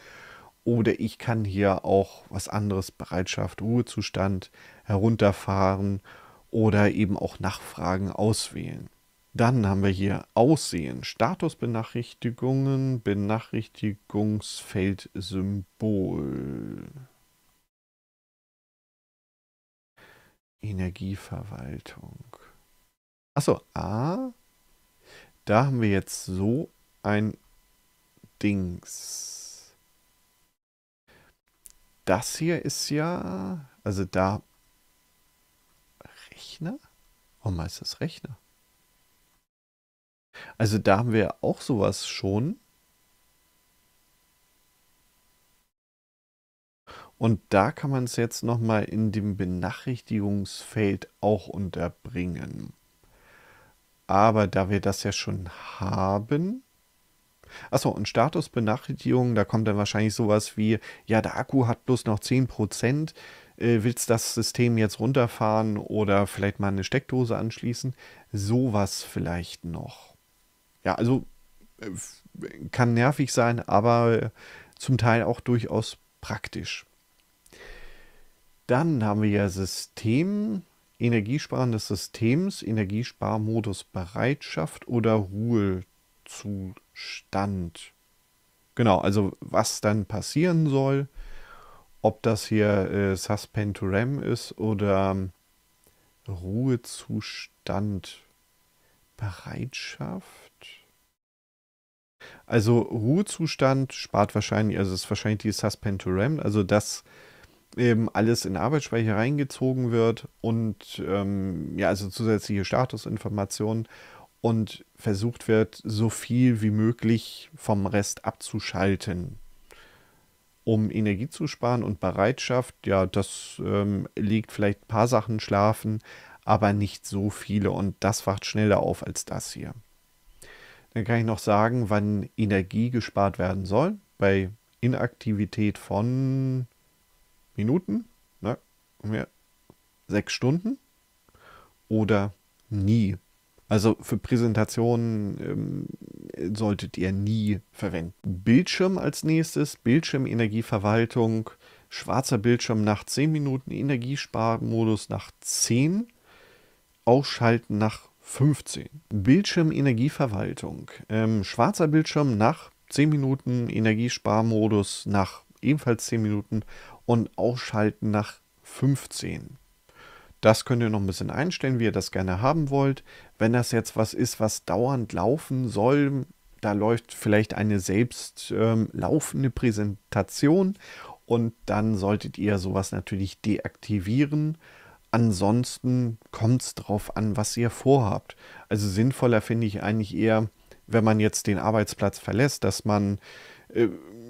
Oder ich kann hier auch was anderes, Bereitschaft, Ruhezustand herunterfahren oder eben auch Nachfragen auswählen. Dann haben wir hier Aussehen, Statusbenachrichtigungen, Benachrichtigungsfeld Symbol. Energieverwaltung. Achso, A. Da haben wir jetzt so ein Dings. Das hier ist ja, also da Rechner? Warum heißt das Rechner? Also da haben wir auch sowas schon. Und da kann man es jetzt nochmal in dem Benachrichtigungsfeld auch unterbringen. Aber da wir das ja schon haben, Achso, und Statusbenachrichtigungen, da kommt dann wahrscheinlich sowas wie, ja, der Akku hat bloß noch 10%, äh, willst das System jetzt runterfahren oder vielleicht mal eine Steckdose anschließen? Sowas vielleicht noch ja, also äh, kann nervig sein, aber äh, zum Teil auch durchaus praktisch. Dann haben wir ja System, Energiesparen des Systems, Energiesparmodus Bereitschaft oder Ruhezustand. Genau, also was dann passieren soll, ob das hier äh, Suspend to RAM ist oder ähm, Ruhezustand Bereitschaft. Also Ruhezustand spart wahrscheinlich, also ist wahrscheinlich die Suspend to RAM, also dass eben alles in Arbeitsspeicher reingezogen wird und ähm, ja, also zusätzliche Statusinformationen und versucht wird, so viel wie möglich vom Rest abzuschalten, um Energie zu sparen und Bereitschaft. Ja, das ähm, liegt vielleicht ein paar Sachen schlafen, aber nicht so viele und das wacht schneller auf als das hier. Dann kann ich noch sagen, wann Energie gespart werden soll. Bei Inaktivität von Minuten, ne, ja, sechs Stunden oder nie. Also für Präsentationen ähm, solltet ihr nie verwenden. Bildschirm als nächstes, Bildschirmenergieverwaltung, schwarzer Bildschirm nach 10 Minuten, Energiesparmodus nach 10, Ausschalten nach 15. Bildschirmenergieverwaltung. Ähm, schwarzer Bildschirm nach 10 Minuten, Energiesparmodus nach ebenfalls 10 Minuten und ausschalten nach 15. Das könnt ihr noch ein bisschen einstellen, wie ihr das gerne haben wollt. Wenn das jetzt was ist, was dauernd laufen soll, da läuft vielleicht eine selbst ähm, laufende Präsentation und dann solltet ihr sowas natürlich deaktivieren. Ansonsten kommt es darauf an, was ihr vorhabt. Also sinnvoller finde ich eigentlich eher, wenn man jetzt den Arbeitsplatz verlässt, dass man äh,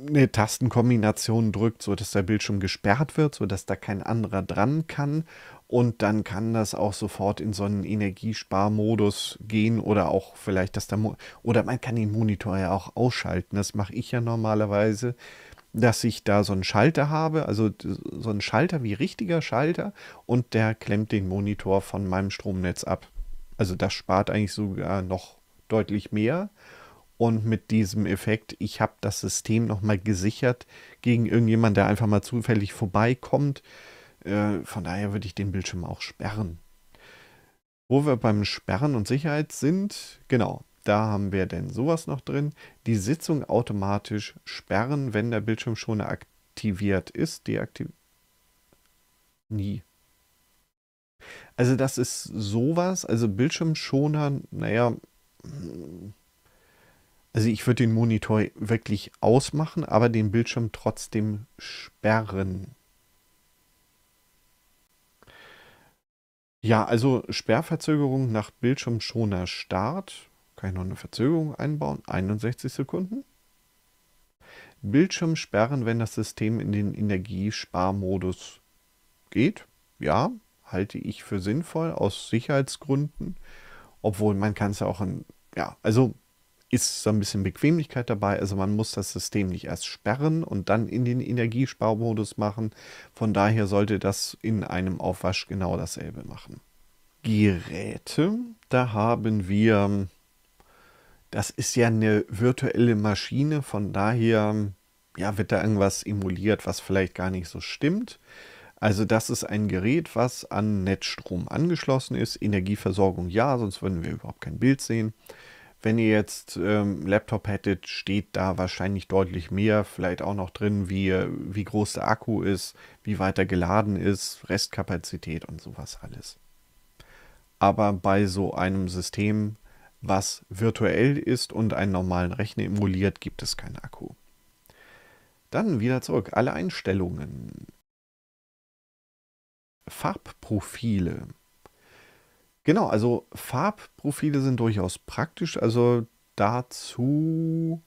eine Tastenkombination drückt, sodass der Bildschirm gesperrt wird, sodass da kein anderer dran kann. Und dann kann das auch sofort in so einen Energiesparmodus gehen oder auch vielleicht, dass da, oder man kann den Monitor ja auch ausschalten. Das mache ich ja normalerweise dass ich da so einen Schalter habe, also so einen Schalter wie richtiger Schalter und der klemmt den Monitor von meinem Stromnetz ab. Also das spart eigentlich sogar noch deutlich mehr. Und mit diesem Effekt, ich habe das System nochmal gesichert gegen irgendjemand, der einfach mal zufällig vorbeikommt. Äh, von daher würde ich den Bildschirm auch sperren. Wo wir beim Sperren und Sicherheit sind, genau, da haben wir denn sowas noch drin. Die Sitzung automatisch sperren, wenn der Bildschirmschoner aktiviert ist. Deaktiviert. Nie. Also das ist sowas. Also Bildschirmschoner, naja. Also ich würde den Monitor wirklich ausmachen, aber den Bildschirm trotzdem sperren. Ja, also Sperrverzögerung nach Bildschirmschoner Start. Kann ich noch eine Verzögerung einbauen? 61 Sekunden. Bildschirm sperren, wenn das System in den Energiesparmodus geht. Ja, halte ich für sinnvoll aus Sicherheitsgründen. Obwohl man kann es ja auch in, ja, also ist so ein bisschen Bequemlichkeit dabei. Also man muss das System nicht erst sperren und dann in den Energiesparmodus machen. Von daher sollte das in einem Aufwasch genau dasselbe machen. Geräte, da haben wir das ist ja eine virtuelle Maschine, von daher ja, wird da irgendwas emuliert, was vielleicht gar nicht so stimmt. Also das ist ein Gerät, was an Netzstrom angeschlossen ist. Energieversorgung ja, sonst würden wir überhaupt kein Bild sehen. Wenn ihr jetzt ähm, Laptop hättet, steht da wahrscheinlich deutlich mehr, vielleicht auch noch drin, wie, wie groß der Akku ist, wie weit er geladen ist, Restkapazität und sowas alles. Aber bei so einem System was virtuell ist und einen normalen Rechner emuliert, gibt es keinen Akku. Dann wieder zurück, alle Einstellungen. Farbprofile. Genau, also Farbprofile sind durchaus praktisch. Also dazu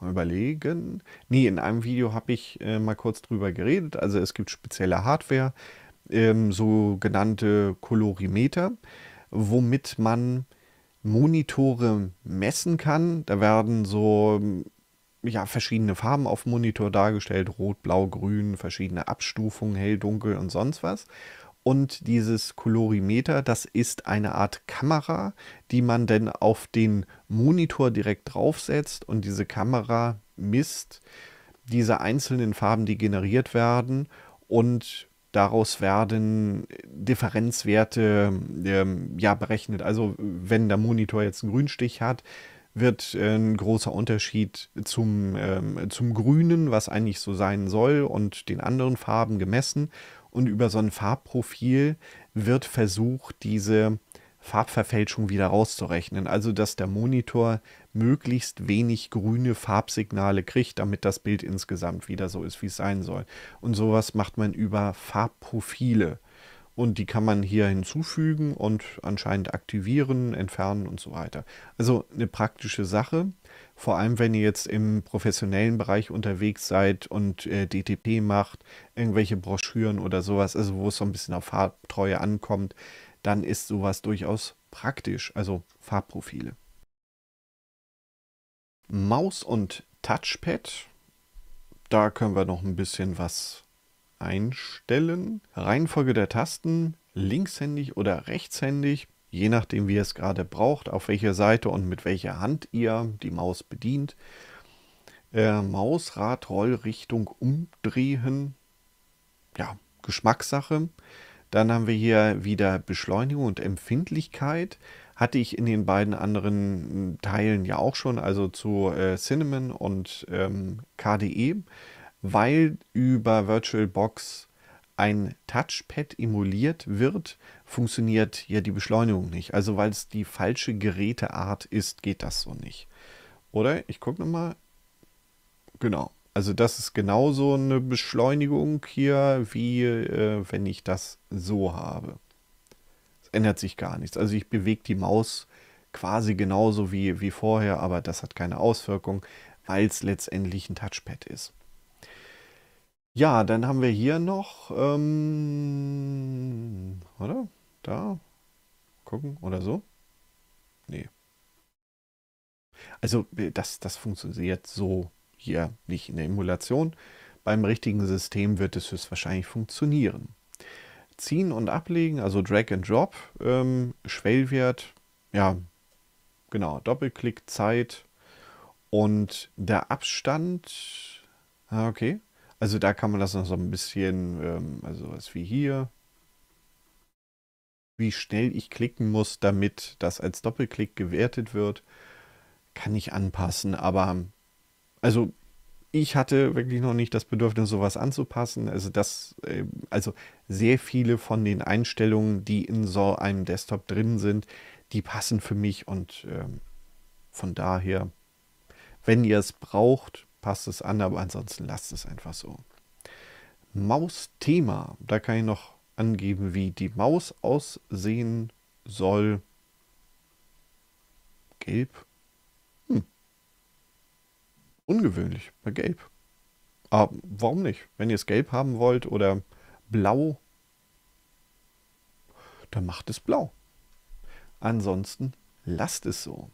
mal überlegen. Nee, in einem Video habe ich äh, mal kurz drüber geredet. Also es gibt spezielle Hardware, ähm, sogenannte Kolorimeter, womit man Monitore messen kann. Da werden so ja, verschiedene Farben auf dem Monitor dargestellt, rot, blau, grün, verschiedene Abstufungen, hell, dunkel und sonst was. Und dieses Kolorimeter, das ist eine Art Kamera, die man dann auf den Monitor direkt draufsetzt und diese Kamera misst diese einzelnen Farben, die generiert werden und daraus werden Differenzwerte ähm, ja, berechnet. Also wenn der Monitor jetzt einen Grünstich hat, wird äh, ein großer Unterschied zum, ähm, zum Grünen, was eigentlich so sein soll, und den anderen Farben gemessen. Und über so ein Farbprofil wird versucht, diese Farbverfälschung wieder rauszurechnen. Also dass der Monitor möglichst wenig grüne Farbsignale kriegt, damit das Bild insgesamt wieder so ist, wie es sein soll. Und sowas macht man über Farbprofile. Und die kann man hier hinzufügen und anscheinend aktivieren, entfernen und so weiter. Also eine praktische Sache. Vor allem, wenn ihr jetzt im professionellen Bereich unterwegs seid und äh, DTP macht, irgendwelche Broschüren oder sowas, also wo es so ein bisschen auf Farbtreue ankommt, dann ist sowas durchaus praktisch. Also Farbprofile. Maus und Touchpad. Da können wir noch ein bisschen was einstellen. Reihenfolge der Tasten, linkshändig oder rechtshändig, je nachdem wie ihr es gerade braucht, auf welcher Seite und mit welcher Hand ihr die Maus bedient. Äh, Mausrad, Rollrichtung umdrehen, ja, Geschmackssache. Dann haben wir hier wieder Beschleunigung und Empfindlichkeit hatte ich in den beiden anderen hm, Teilen ja auch schon, also zu äh, Cinnamon und ähm, KDE, weil über VirtualBox ein Touchpad emuliert wird, funktioniert ja die Beschleunigung nicht. Also weil es die falsche Geräteart ist, geht das so nicht. Oder? Ich gucke nochmal. Genau. Also das ist genauso eine Beschleunigung hier, wie äh, wenn ich das so habe ändert sich gar nichts. Also ich bewege die Maus quasi genauso wie, wie vorher, aber das hat keine Auswirkung, weil es letztendlich ein Touchpad ist. Ja, dann haben wir hier noch, ähm, oder? Da, gucken oder so? Nee. Also äh, das, das funktioniert so hier nicht in der Emulation. Beim richtigen System wird es höchstwahrscheinlich funktionieren. Ziehen und Ablegen, also Drag and Drop, ähm, Schwellwert, ja, genau, Doppelklick, Zeit und der Abstand, ah, okay, also da kann man das noch so ein bisschen, ähm, also was wie hier, wie schnell ich klicken muss, damit das als Doppelklick gewertet wird, kann ich anpassen, aber also ich hatte wirklich noch nicht das Bedürfnis, sowas anzupassen. Also das, ähm, also sehr viele von den Einstellungen, die in so einem Desktop drin sind, die passen für mich und ähm, von daher, wenn ihr es braucht, passt es an, aber ansonsten lasst es einfach so. Maus-Thema, da kann ich noch angeben, wie die Maus aussehen soll. Gelb ungewöhnlich bei Gelb. Aber ah, warum nicht? Wenn ihr es gelb haben wollt oder blau, dann macht es blau. Ansonsten lasst es so.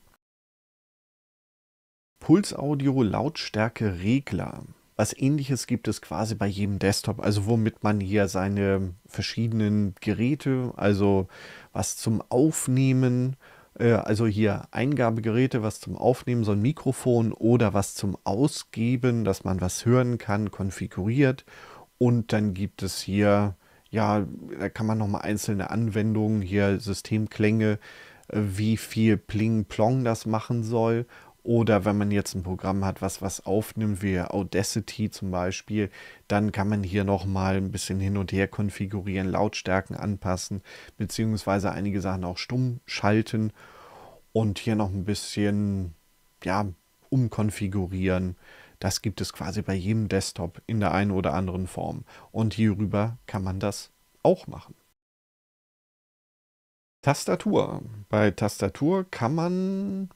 Pulsaudio Lautstärke Regler. Was ähnliches gibt es quasi bei jedem Desktop, also womit man hier seine verschiedenen Geräte, also was zum Aufnehmen, äh, also hier Eingabegeräte, was zum Aufnehmen, so ein Mikrofon oder was zum Ausgeben, dass man was hören kann, konfiguriert. Und dann gibt es hier, ja, da kann man nochmal einzelne Anwendungen, hier Systemklänge, äh, wie viel Pling-Plong das machen soll oder wenn man jetzt ein Programm hat, was was aufnimmt, wie Audacity zum Beispiel, dann kann man hier nochmal ein bisschen hin und her konfigurieren, Lautstärken anpassen, beziehungsweise einige Sachen auch stumm schalten und hier noch ein bisschen, ja, umkonfigurieren. Das gibt es quasi bei jedem Desktop in der einen oder anderen Form. Und hierüber kann man das auch machen. Tastatur. Bei Tastatur kann man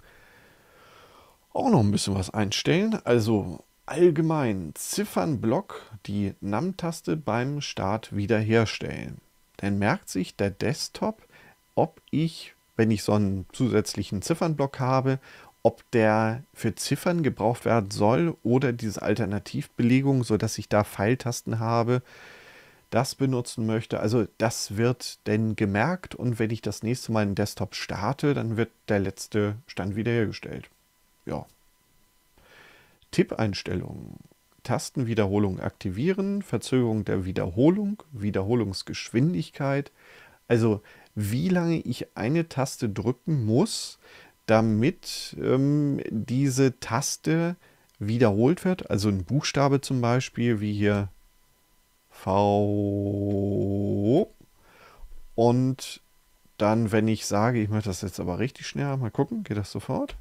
auch noch ein bisschen was einstellen. Also allgemein Ziffernblock die NAM-Taste beim Start wiederherstellen. Dann merkt sich der Desktop, ob ich, wenn ich so einen zusätzlichen Ziffernblock habe, ob der für Ziffern gebraucht werden soll oder diese Alternativbelegung, sodass ich da Pfeiltasten habe, das benutzen möchte. Also das wird denn gemerkt und wenn ich das nächste Mal einen Desktop starte, dann wird der letzte Stand wiederhergestellt ja. Tippeinstellungen. Tastenwiederholung aktivieren, Verzögerung der Wiederholung, Wiederholungsgeschwindigkeit, also wie lange ich eine Taste drücken muss, damit ähm, diese Taste wiederholt wird. Also ein Buchstabe zum Beispiel, wie hier V. Und dann, wenn ich sage, ich möchte das jetzt aber richtig schnell, mal gucken, geht das sofort?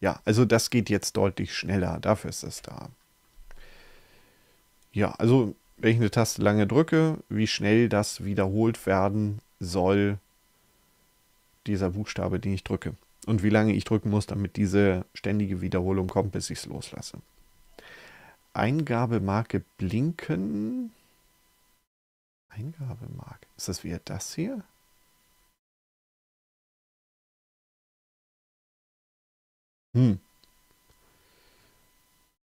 Ja, also das geht jetzt deutlich schneller. Dafür ist es da. Ja, also wenn ich eine Taste lange drücke, wie schnell das wiederholt werden soll, dieser Buchstabe, den ich drücke. Und wie lange ich drücken muss, damit diese ständige Wiederholung kommt, bis ich es loslasse. Eingabemarke blinken. Eingabemarke. Ist das wieder das hier? Hm.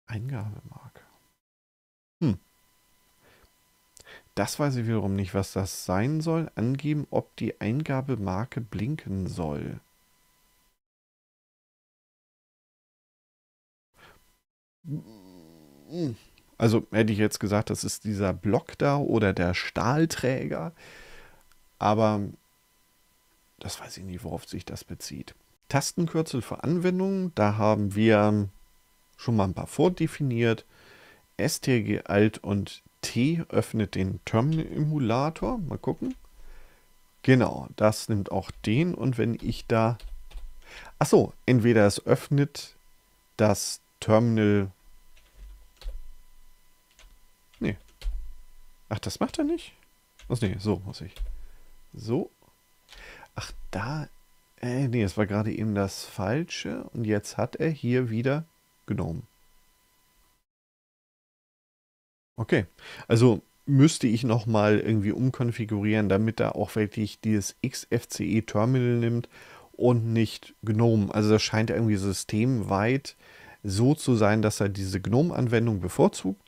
Eingabemarke. Hm. Das weiß ich wiederum nicht, was das sein soll. Angeben, ob die Eingabemarke blinken soll. Also hätte ich jetzt gesagt, das ist dieser Block da oder der Stahlträger. Aber das weiß ich nicht, worauf sich das bezieht. Tastenkürzel für Anwendungen, da haben wir schon mal ein paar vordefiniert. STG Alt und T öffnet den Terminal-Emulator. Mal gucken. Genau, das nimmt auch den und wenn ich da... Achso, entweder es öffnet das Terminal... Nee. Ach, das macht er nicht? Ach nee, so muss ich. So. Ach, da äh, nee, es war gerade eben das Falsche und jetzt hat er hier wieder genommen. Okay, also müsste ich nochmal irgendwie umkonfigurieren, damit er auch wirklich dieses XFCE-Terminal nimmt und nicht GNOME. Also das scheint irgendwie systemweit so zu sein, dass er diese GNOME-Anwendung bevorzugt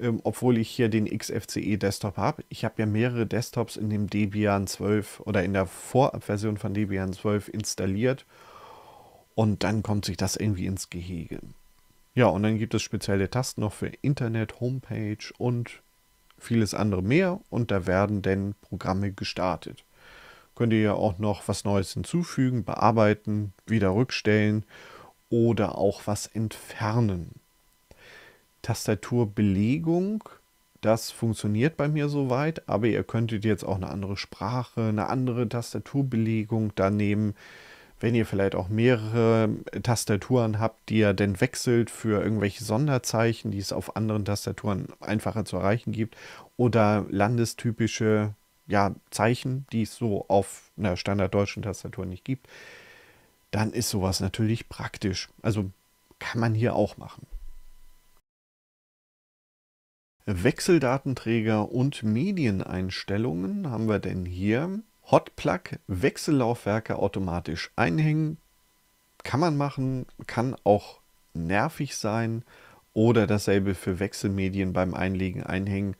ähm, obwohl ich hier den XFCE Desktop habe. Ich habe ja mehrere Desktops in dem Debian 12 oder in der Vorabversion von Debian 12 installiert und dann kommt sich das irgendwie ins Gehege. Ja, und dann gibt es spezielle Tasten noch für Internet, Homepage und vieles andere mehr und da werden denn Programme gestartet. Könnt ihr ja auch noch was Neues hinzufügen, bearbeiten, wieder rückstellen oder auch was entfernen. Tastaturbelegung. Das funktioniert bei mir soweit, aber ihr könntet jetzt auch eine andere Sprache, eine andere Tastaturbelegung da nehmen. Wenn ihr vielleicht auch mehrere Tastaturen habt, die ihr dann wechselt für irgendwelche Sonderzeichen, die es auf anderen Tastaturen einfacher zu erreichen gibt, oder landestypische ja, Zeichen, die es so auf einer standarddeutschen Tastatur nicht gibt, dann ist sowas natürlich praktisch. Also kann man hier auch machen. Wechseldatenträger und Medieneinstellungen haben wir denn hier. Hotplug Wechsellaufwerke automatisch einhängen. Kann man machen, kann auch nervig sein. Oder dasselbe für Wechselmedien beim Einlegen einhängen.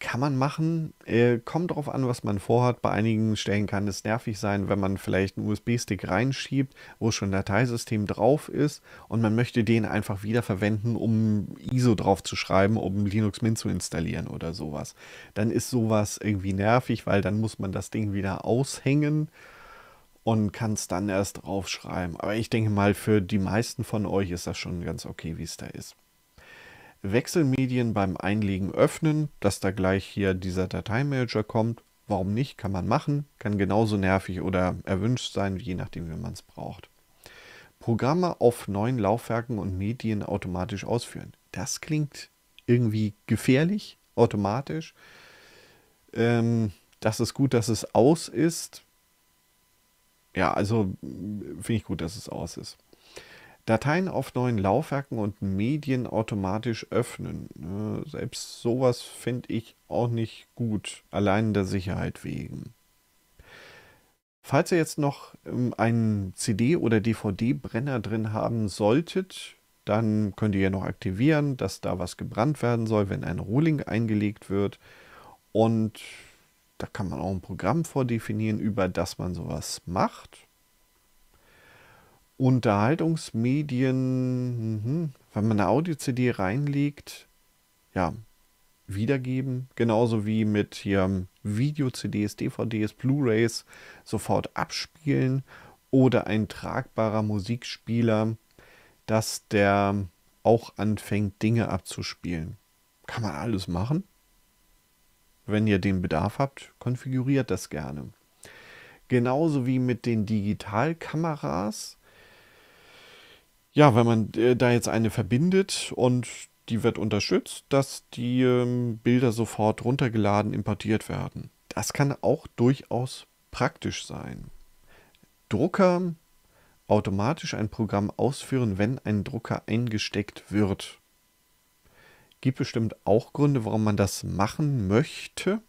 Kann man machen. Äh, kommt darauf an, was man vorhat. Bei einigen Stellen kann es nervig sein, wenn man vielleicht einen USB-Stick reinschiebt, wo schon ein Dateisystem drauf ist und man möchte den einfach wieder verwenden, um ISO drauf zu schreiben, um Linux Mint zu installieren oder sowas. Dann ist sowas irgendwie nervig, weil dann muss man das Ding wieder aushängen und kann es dann erst draufschreiben. Aber ich denke mal, für die meisten von euch ist das schon ganz okay, wie es da ist. Wechselmedien beim Einlegen öffnen, dass da gleich hier dieser Dateimanager kommt. Warum nicht? Kann man machen. Kann genauso nervig oder erwünscht sein, je nachdem, wie man es braucht. Programme auf neuen Laufwerken und Medien automatisch ausführen. Das klingt irgendwie gefährlich, automatisch. Ähm, das ist gut, dass es aus ist. Ja, also finde ich gut, dass es aus ist. Dateien auf neuen Laufwerken und Medien automatisch öffnen. Ne, selbst sowas finde ich auch nicht gut, allein der Sicherheit wegen. Falls ihr jetzt noch ähm, einen CD- oder DVD-Brenner drin haben solltet, dann könnt ihr ja noch aktivieren, dass da was gebrannt werden soll, wenn ein Rohling eingelegt wird. Und da kann man auch ein Programm vordefinieren, über das man sowas macht. Unterhaltungsmedien, mhm. wenn man eine Audio-CD reinlegt, ja, wiedergeben. Genauso wie mit hier Video-CDs, DVDs, Blu-rays sofort abspielen oder ein tragbarer Musikspieler, dass der auch anfängt, Dinge abzuspielen. Kann man alles machen. Wenn ihr den Bedarf habt, konfiguriert das gerne. Genauso wie mit den Digitalkameras ja, wenn man äh, da jetzt eine verbindet und die wird unterstützt, dass die ähm, Bilder sofort runtergeladen, importiert werden. Das kann auch durchaus praktisch sein. Drucker automatisch ein Programm ausführen, wenn ein Drucker eingesteckt wird. Gibt bestimmt auch Gründe, warum man das machen möchte.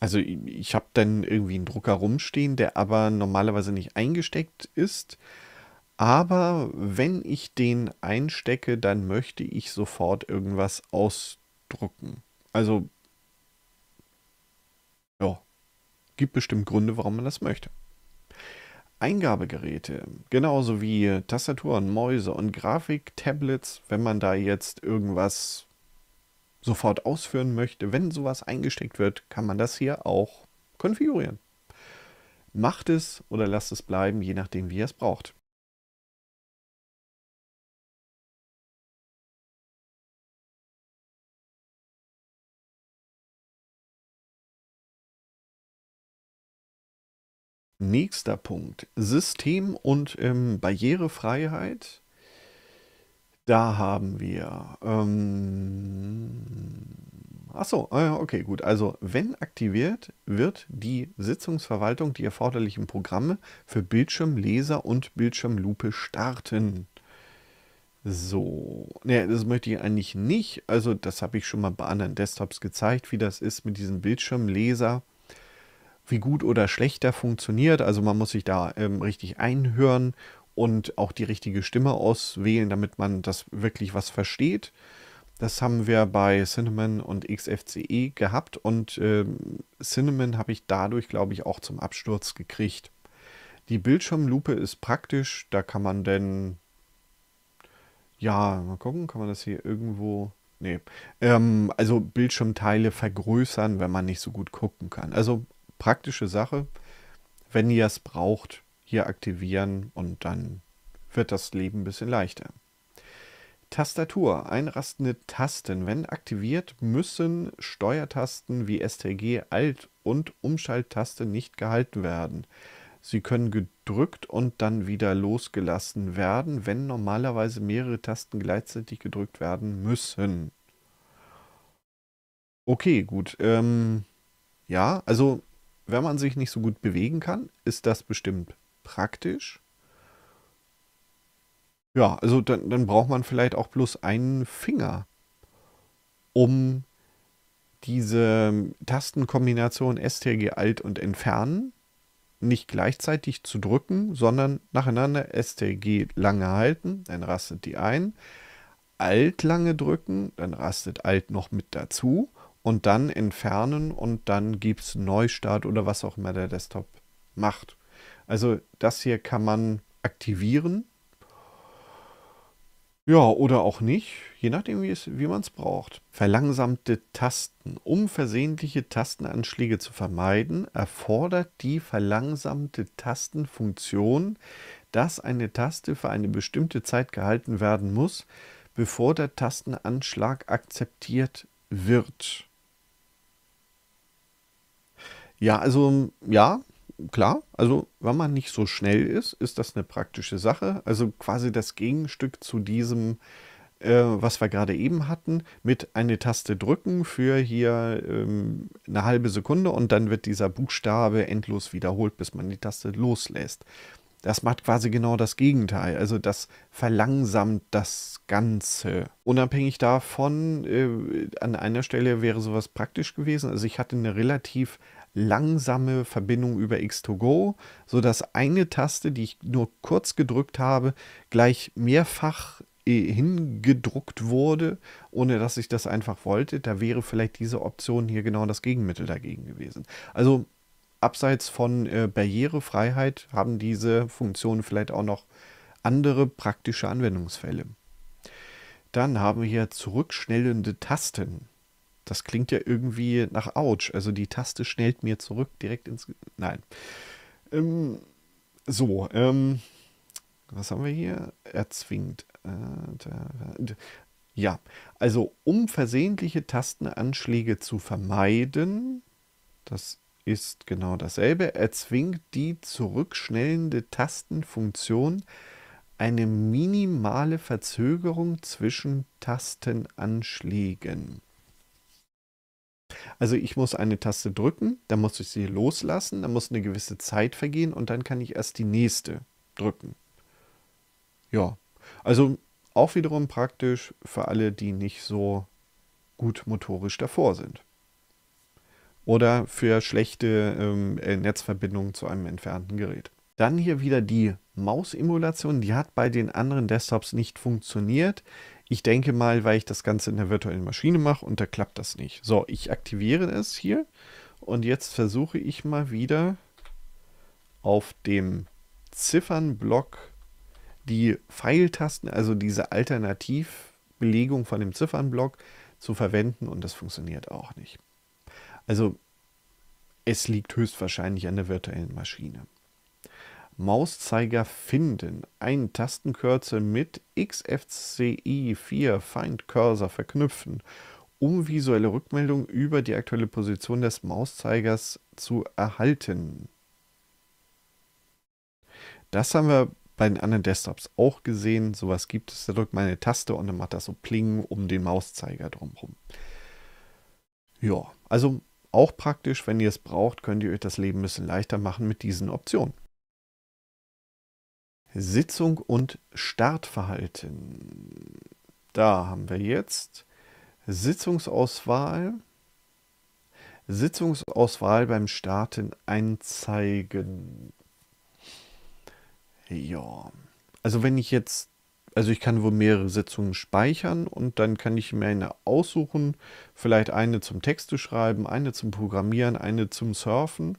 Also ich habe dann irgendwie einen Drucker rumstehen, der aber normalerweise nicht eingesteckt ist. Aber wenn ich den einstecke, dann möchte ich sofort irgendwas ausdrucken. Also, ja, gibt bestimmt Gründe, warum man das möchte. Eingabegeräte, genauso wie Tastaturen, Mäuse und Grafiktablets, wenn man da jetzt irgendwas sofort ausführen möchte, wenn sowas eingesteckt wird, kann man das hier auch konfigurieren. Macht es oder lasst es bleiben, je nachdem, wie ihr es braucht. Nächster Punkt, System und ähm, Barrierefreiheit. Da haben wir. Ähm, achso, ah okay, gut. Also, wenn aktiviert, wird die Sitzungsverwaltung die erforderlichen Programme für Bildschirmleser und Bildschirmlupe starten. So, ja, das möchte ich eigentlich nicht. Also, das habe ich schon mal bei anderen Desktops gezeigt, wie das ist mit diesem Bildschirmleser wie gut oder schlecht schlechter funktioniert. Also man muss sich da ähm, richtig einhören und auch die richtige Stimme auswählen, damit man das wirklich was versteht. Das haben wir bei Cinnamon und XFCE gehabt und äh, Cinnamon habe ich dadurch, glaube ich, auch zum Absturz gekriegt. Die Bildschirmlupe ist praktisch, da kann man denn, ja, mal gucken, kann man das hier irgendwo, nee, ähm, also Bildschirmteile vergrößern, wenn man nicht so gut gucken kann. Also praktische Sache. Wenn ihr es braucht, hier aktivieren und dann wird das Leben ein bisschen leichter. Tastatur. Einrastende Tasten. Wenn aktiviert, müssen Steuertasten wie STG, Alt- und Umschalttaste nicht gehalten werden. Sie können gedrückt und dann wieder losgelassen werden, wenn normalerweise mehrere Tasten gleichzeitig gedrückt werden müssen. Okay, gut. Ähm, ja, also wenn man sich nicht so gut bewegen kann, ist das bestimmt praktisch. Ja, also dann, dann braucht man vielleicht auch bloß einen Finger, um diese Tastenkombination STG Alt und Entfernen nicht gleichzeitig zu drücken, sondern nacheinander STG lange halten, dann rastet die ein, Alt lange drücken, dann rastet Alt noch mit dazu und dann entfernen und dann gibt es Neustart oder was auch immer der Desktop macht. Also das hier kann man aktivieren. Ja, oder auch nicht, je nachdem, wie, wie man es braucht. Verlangsamte Tasten. Um versehentliche Tastenanschläge zu vermeiden, erfordert die verlangsamte Tastenfunktion, dass eine Taste für eine bestimmte Zeit gehalten werden muss, bevor der Tastenanschlag akzeptiert wird. Ja, also ja, klar. Also wenn man nicht so schnell ist, ist das eine praktische Sache. Also quasi das Gegenstück zu diesem, äh, was wir gerade eben hatten, mit eine Taste drücken für hier ähm, eine halbe Sekunde und dann wird dieser Buchstabe endlos wiederholt, bis man die Taste loslässt. Das macht quasi genau das Gegenteil. Also das verlangsamt das Ganze. Unabhängig davon, äh, an einer Stelle wäre sowas praktisch gewesen. Also ich hatte eine relativ langsame Verbindung über X2Go, sodass eine Taste, die ich nur kurz gedrückt habe, gleich mehrfach äh, hingedruckt wurde, ohne dass ich das einfach wollte. Da wäre vielleicht diese Option hier genau das Gegenmittel dagegen gewesen. Also abseits von äh, Barrierefreiheit haben diese Funktionen vielleicht auch noch andere praktische Anwendungsfälle. Dann haben wir hier zurückschnellende Tasten. Das klingt ja irgendwie nach Autsch. Also die Taste schnellt mir zurück direkt ins. Nein. Ähm, so, ähm, was haben wir hier? Erzwingt. Äh, ja, also um versehentliche Tastenanschläge zu vermeiden, das ist genau dasselbe, erzwingt die zurückschnellende Tastenfunktion eine minimale Verzögerung zwischen Tastenanschlägen. Also ich muss eine Taste drücken, dann muss ich sie loslassen, dann muss eine gewisse Zeit vergehen und dann kann ich erst die nächste drücken. Ja, also auch wiederum praktisch für alle, die nicht so gut motorisch davor sind. Oder für schlechte ähm, äh, Netzverbindungen zu einem entfernten Gerät. Dann hier wieder die Maus-Emulation. Die hat bei den anderen Desktops nicht funktioniert. Ich denke mal, weil ich das Ganze in der virtuellen Maschine mache und da klappt das nicht. So, ich aktiviere es hier und jetzt versuche ich mal wieder auf dem Ziffernblock die Pfeiltasten, also diese Alternativbelegung von dem Ziffernblock zu verwenden und das funktioniert auch nicht. Also es liegt höchstwahrscheinlich an der virtuellen Maschine. Mauszeiger finden, einen Tastenkürzel mit XFCI4 Find Cursor verknüpfen, um visuelle Rückmeldungen über die aktuelle Position des Mauszeigers zu erhalten. Das haben wir bei den anderen Desktops auch gesehen. Sowas gibt es. Da drückt man eine Taste und dann macht das so Pling um den Mauszeiger drumherum. Ja, also auch praktisch, wenn ihr es braucht, könnt ihr euch das Leben ein bisschen leichter machen mit diesen Optionen. Sitzung und Startverhalten. Da haben wir jetzt Sitzungsauswahl. Sitzungsauswahl beim Starten anzeigen. Ja, also wenn ich jetzt, also ich kann wohl mehrere Sitzungen speichern und dann kann ich mir eine aussuchen, vielleicht eine zum Texte schreiben, eine zum Programmieren, eine zum Surfen.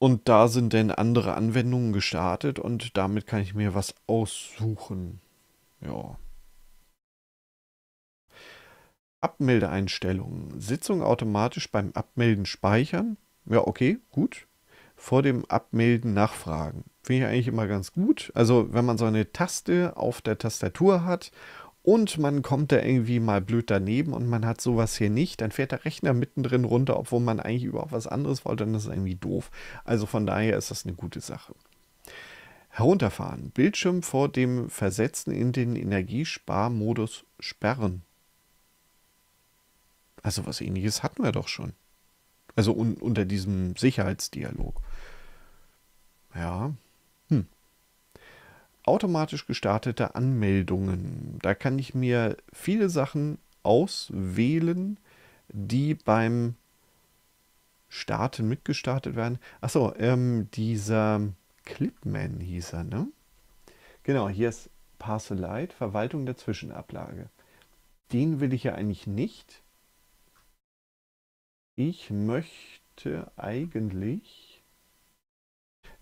Und da sind dann andere Anwendungen gestartet und damit kann ich mir was aussuchen. Ja. Abmeldeeinstellungen. Sitzung automatisch beim Abmelden speichern. Ja, okay, gut. Vor dem Abmelden nachfragen. Finde ich eigentlich immer ganz gut. Also, wenn man so eine Taste auf der Tastatur hat und man kommt da irgendwie mal blöd daneben und man hat sowas hier nicht, dann fährt der Rechner mittendrin runter, obwohl man eigentlich überhaupt was anderes wollte, dann ist es irgendwie doof. Also von daher ist das eine gute Sache. Herunterfahren. Bildschirm vor dem Versetzen in den Energiesparmodus sperren. Also was ähnliches hatten wir doch schon. Also un unter diesem Sicherheitsdialog. Ja, automatisch gestartete Anmeldungen. Da kann ich mir viele Sachen auswählen, die beim Starten mitgestartet werden. Achso, ähm, dieser Clipman hieß er, ne? Genau, hier ist Parcelite, Verwaltung der Zwischenablage. Den will ich ja eigentlich nicht. Ich möchte eigentlich...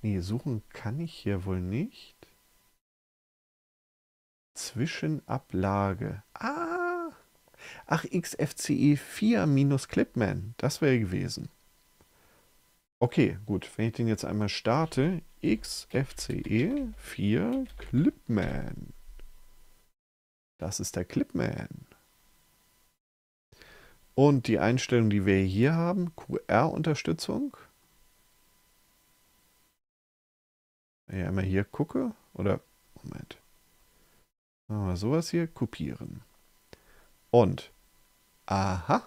Nee, suchen kann ich hier wohl nicht. Zwischenablage. Ah! Ach, XFCE 4 Clipman. Das wäre gewesen. Okay, gut. Wenn ich den jetzt einmal starte, XFCE 4 Clipman. Das ist der Clipman. Und die Einstellung, die wir hier haben, QR-Unterstützung. Wenn ich einmal hier gucke, oder Moment. Machen wir sowas hier, kopieren. Und, aha.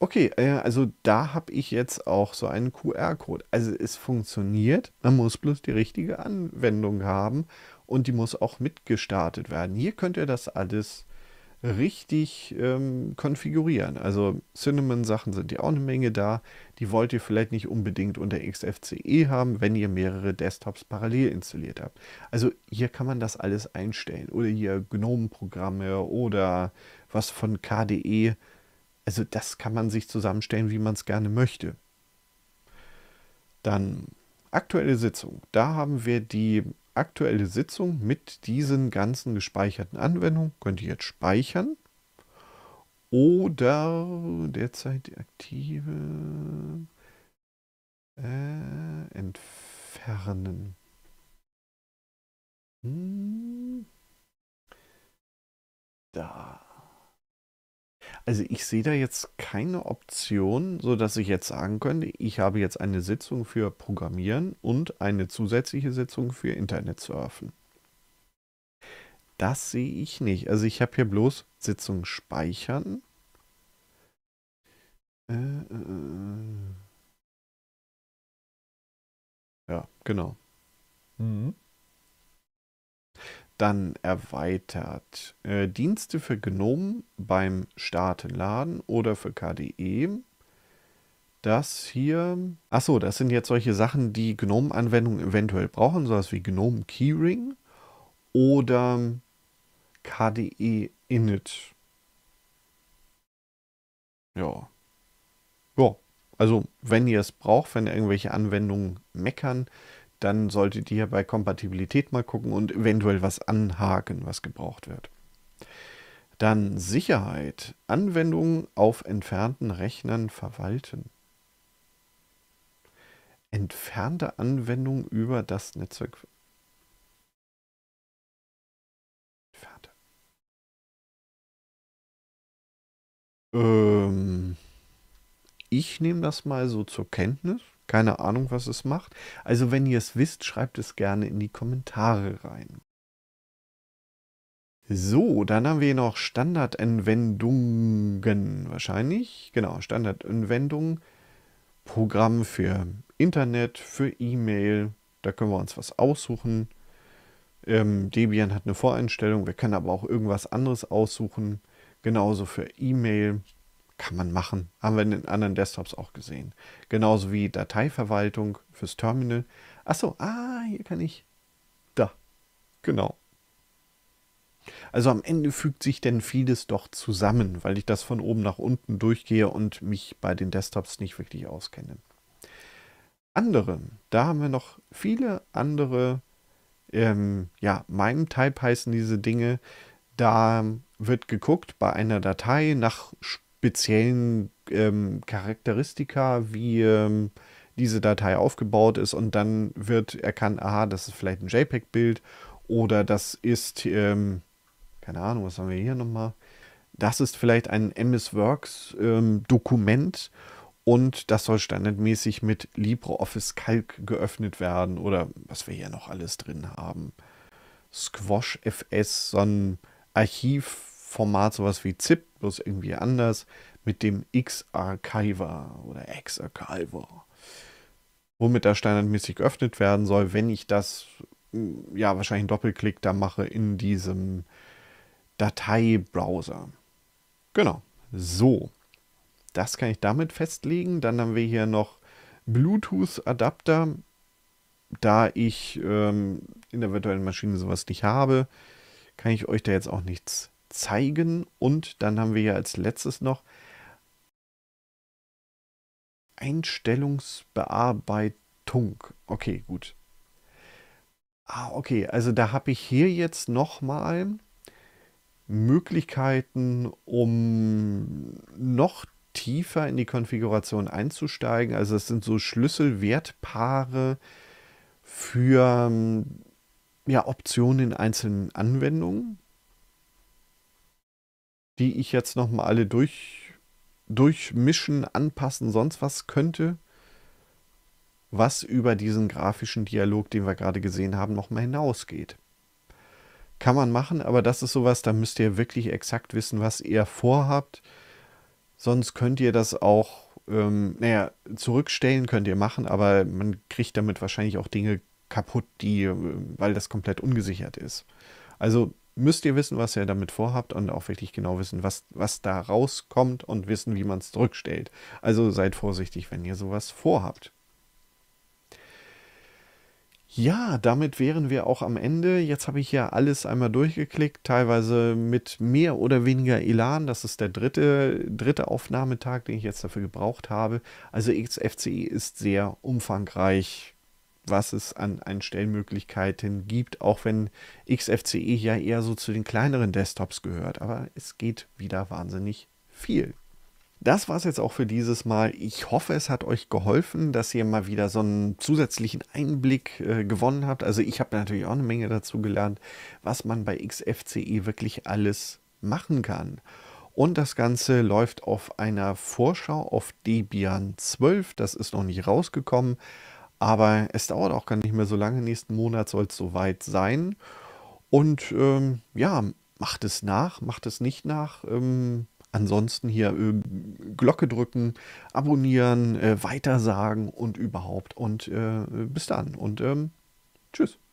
Okay, also da habe ich jetzt auch so einen QR-Code. Also es funktioniert, man muss bloß die richtige Anwendung haben und die muss auch mitgestartet werden. Hier könnt ihr das alles richtig ähm, konfigurieren. Also Cinnamon-Sachen sind ja auch eine Menge da. Die wollt ihr vielleicht nicht unbedingt unter XFCE haben, wenn ihr mehrere Desktops parallel installiert habt. Also hier kann man das alles einstellen. Oder hier Gnome-Programme oder was von KDE. Also das kann man sich zusammenstellen, wie man es gerne möchte. Dann aktuelle Sitzung. Da haben wir die aktuelle Sitzung mit diesen ganzen gespeicherten Anwendungen. Könnt ihr jetzt speichern. Oder derzeit aktive äh, entfernen. Hm. Da. Also ich sehe da jetzt keine Option, sodass ich jetzt sagen könnte, ich habe jetzt eine Sitzung für Programmieren und eine zusätzliche Sitzung für Internet surfen. Das sehe ich nicht. Also ich habe hier bloß Sitzung speichern. Äh, äh, äh. ja, genau. Mhm. Dann erweitert äh, Dienste für GNOME beim Startenladen oder für KDE. Das hier, achso, das sind jetzt solche Sachen, die GNOME-Anwendungen eventuell brauchen, sowas wie GNOME Keyring oder KDE Init. Ja. Ja, also wenn ihr es braucht, wenn irgendwelche Anwendungen meckern, dann solltet ihr bei Kompatibilität mal gucken und eventuell was anhaken, was gebraucht wird. Dann Sicherheit. Anwendungen auf entfernten Rechnern verwalten. Entfernte Anwendung über das Netzwerk. Entfernte. Ähm, ich nehme das mal so zur Kenntnis. Keine Ahnung, was es macht. Also wenn ihr es wisst, schreibt es gerne in die Kommentare rein. So, dann haben wir noch Standardentwendungen wahrscheinlich. Genau, Standardentwendung. Programm für Internet, für E-Mail. Da können wir uns was aussuchen. Ähm, Debian hat eine Voreinstellung. Wir können aber auch irgendwas anderes aussuchen. Genauso für E-Mail. Kann man machen. Haben wir in den anderen Desktops auch gesehen. Genauso wie Dateiverwaltung fürs Terminal. Achso, ah, hier kann ich. Da. Genau. Also am Ende fügt sich denn vieles doch zusammen, weil ich das von oben nach unten durchgehe und mich bei den Desktops nicht wirklich auskenne. Andere, da haben wir noch viele andere, ähm, ja, meinem Type heißen diese Dinge. Da wird geguckt bei einer Datei nach Sp speziellen ähm, Charakteristika, wie ähm, diese Datei aufgebaut ist und dann wird erkannt, aha, das ist vielleicht ein JPEG-Bild oder das ist, ähm, keine Ahnung, was haben wir hier nochmal? Das ist vielleicht ein MS Works-Dokument ähm, und das soll standardmäßig mit LibreOffice Calc geöffnet werden oder was wir hier noch alles drin haben. Squash FS, so ein Archiv Format, sowas wie ZIP, bloß irgendwie anders, mit dem X-Archiver oder X-Archiver, womit er standardmäßig geöffnet werden soll, wenn ich das, mm, ja, wahrscheinlich einen Doppelklick da mache in diesem Dateibrowser. Genau, so. Das kann ich damit festlegen. Dann haben wir hier noch Bluetooth-Adapter. Da ich ähm, in der virtuellen Maschine sowas nicht habe, kann ich euch da jetzt auch nichts zeigen. Und dann haben wir ja als letztes noch Einstellungsbearbeitung. Okay, gut. Ah, okay, also da habe ich hier jetzt nochmal Möglichkeiten, um noch tiefer in die Konfiguration einzusteigen. Also es sind so Schlüsselwertpaare für ja, Optionen in einzelnen Anwendungen die ich jetzt nochmal alle durch, durchmischen, anpassen, sonst was könnte, was über diesen grafischen Dialog, den wir gerade gesehen haben, nochmal hinausgeht. Kann man machen, aber das ist sowas, da müsst ihr wirklich exakt wissen, was ihr vorhabt. Sonst könnt ihr das auch, ähm, naja, zurückstellen könnt ihr machen, aber man kriegt damit wahrscheinlich auch Dinge kaputt, die, äh, weil das komplett ungesichert ist. Also müsst ihr wissen, was ihr damit vorhabt und auch wirklich genau wissen, was, was da rauskommt und wissen, wie man es zurückstellt. Also seid vorsichtig, wenn ihr sowas vorhabt. Ja, damit wären wir auch am Ende. Jetzt habe ich ja alles einmal durchgeklickt, teilweise mit mehr oder weniger Elan. Das ist der dritte, dritte Aufnahmetag, den ich jetzt dafür gebraucht habe. Also XFCE ist sehr umfangreich was es an, an Stellmöglichkeiten gibt, auch wenn XFCE ja eher so zu den kleineren Desktops gehört. Aber es geht wieder wahnsinnig viel. Das war es jetzt auch für dieses Mal. Ich hoffe, es hat euch geholfen, dass ihr mal wieder so einen zusätzlichen Einblick äh, gewonnen habt. Also ich habe natürlich auch eine Menge dazu gelernt, was man bei XFCE wirklich alles machen kann. Und das Ganze läuft auf einer Vorschau auf Debian 12. Das ist noch nicht rausgekommen, aber es dauert auch gar nicht mehr so lange. Nächsten Monat soll es soweit sein. Und ähm, ja, macht es nach, macht es nicht nach. Ähm, ansonsten hier äh, Glocke drücken, abonnieren, äh, weitersagen und überhaupt. Und äh, bis dann und ähm, tschüss.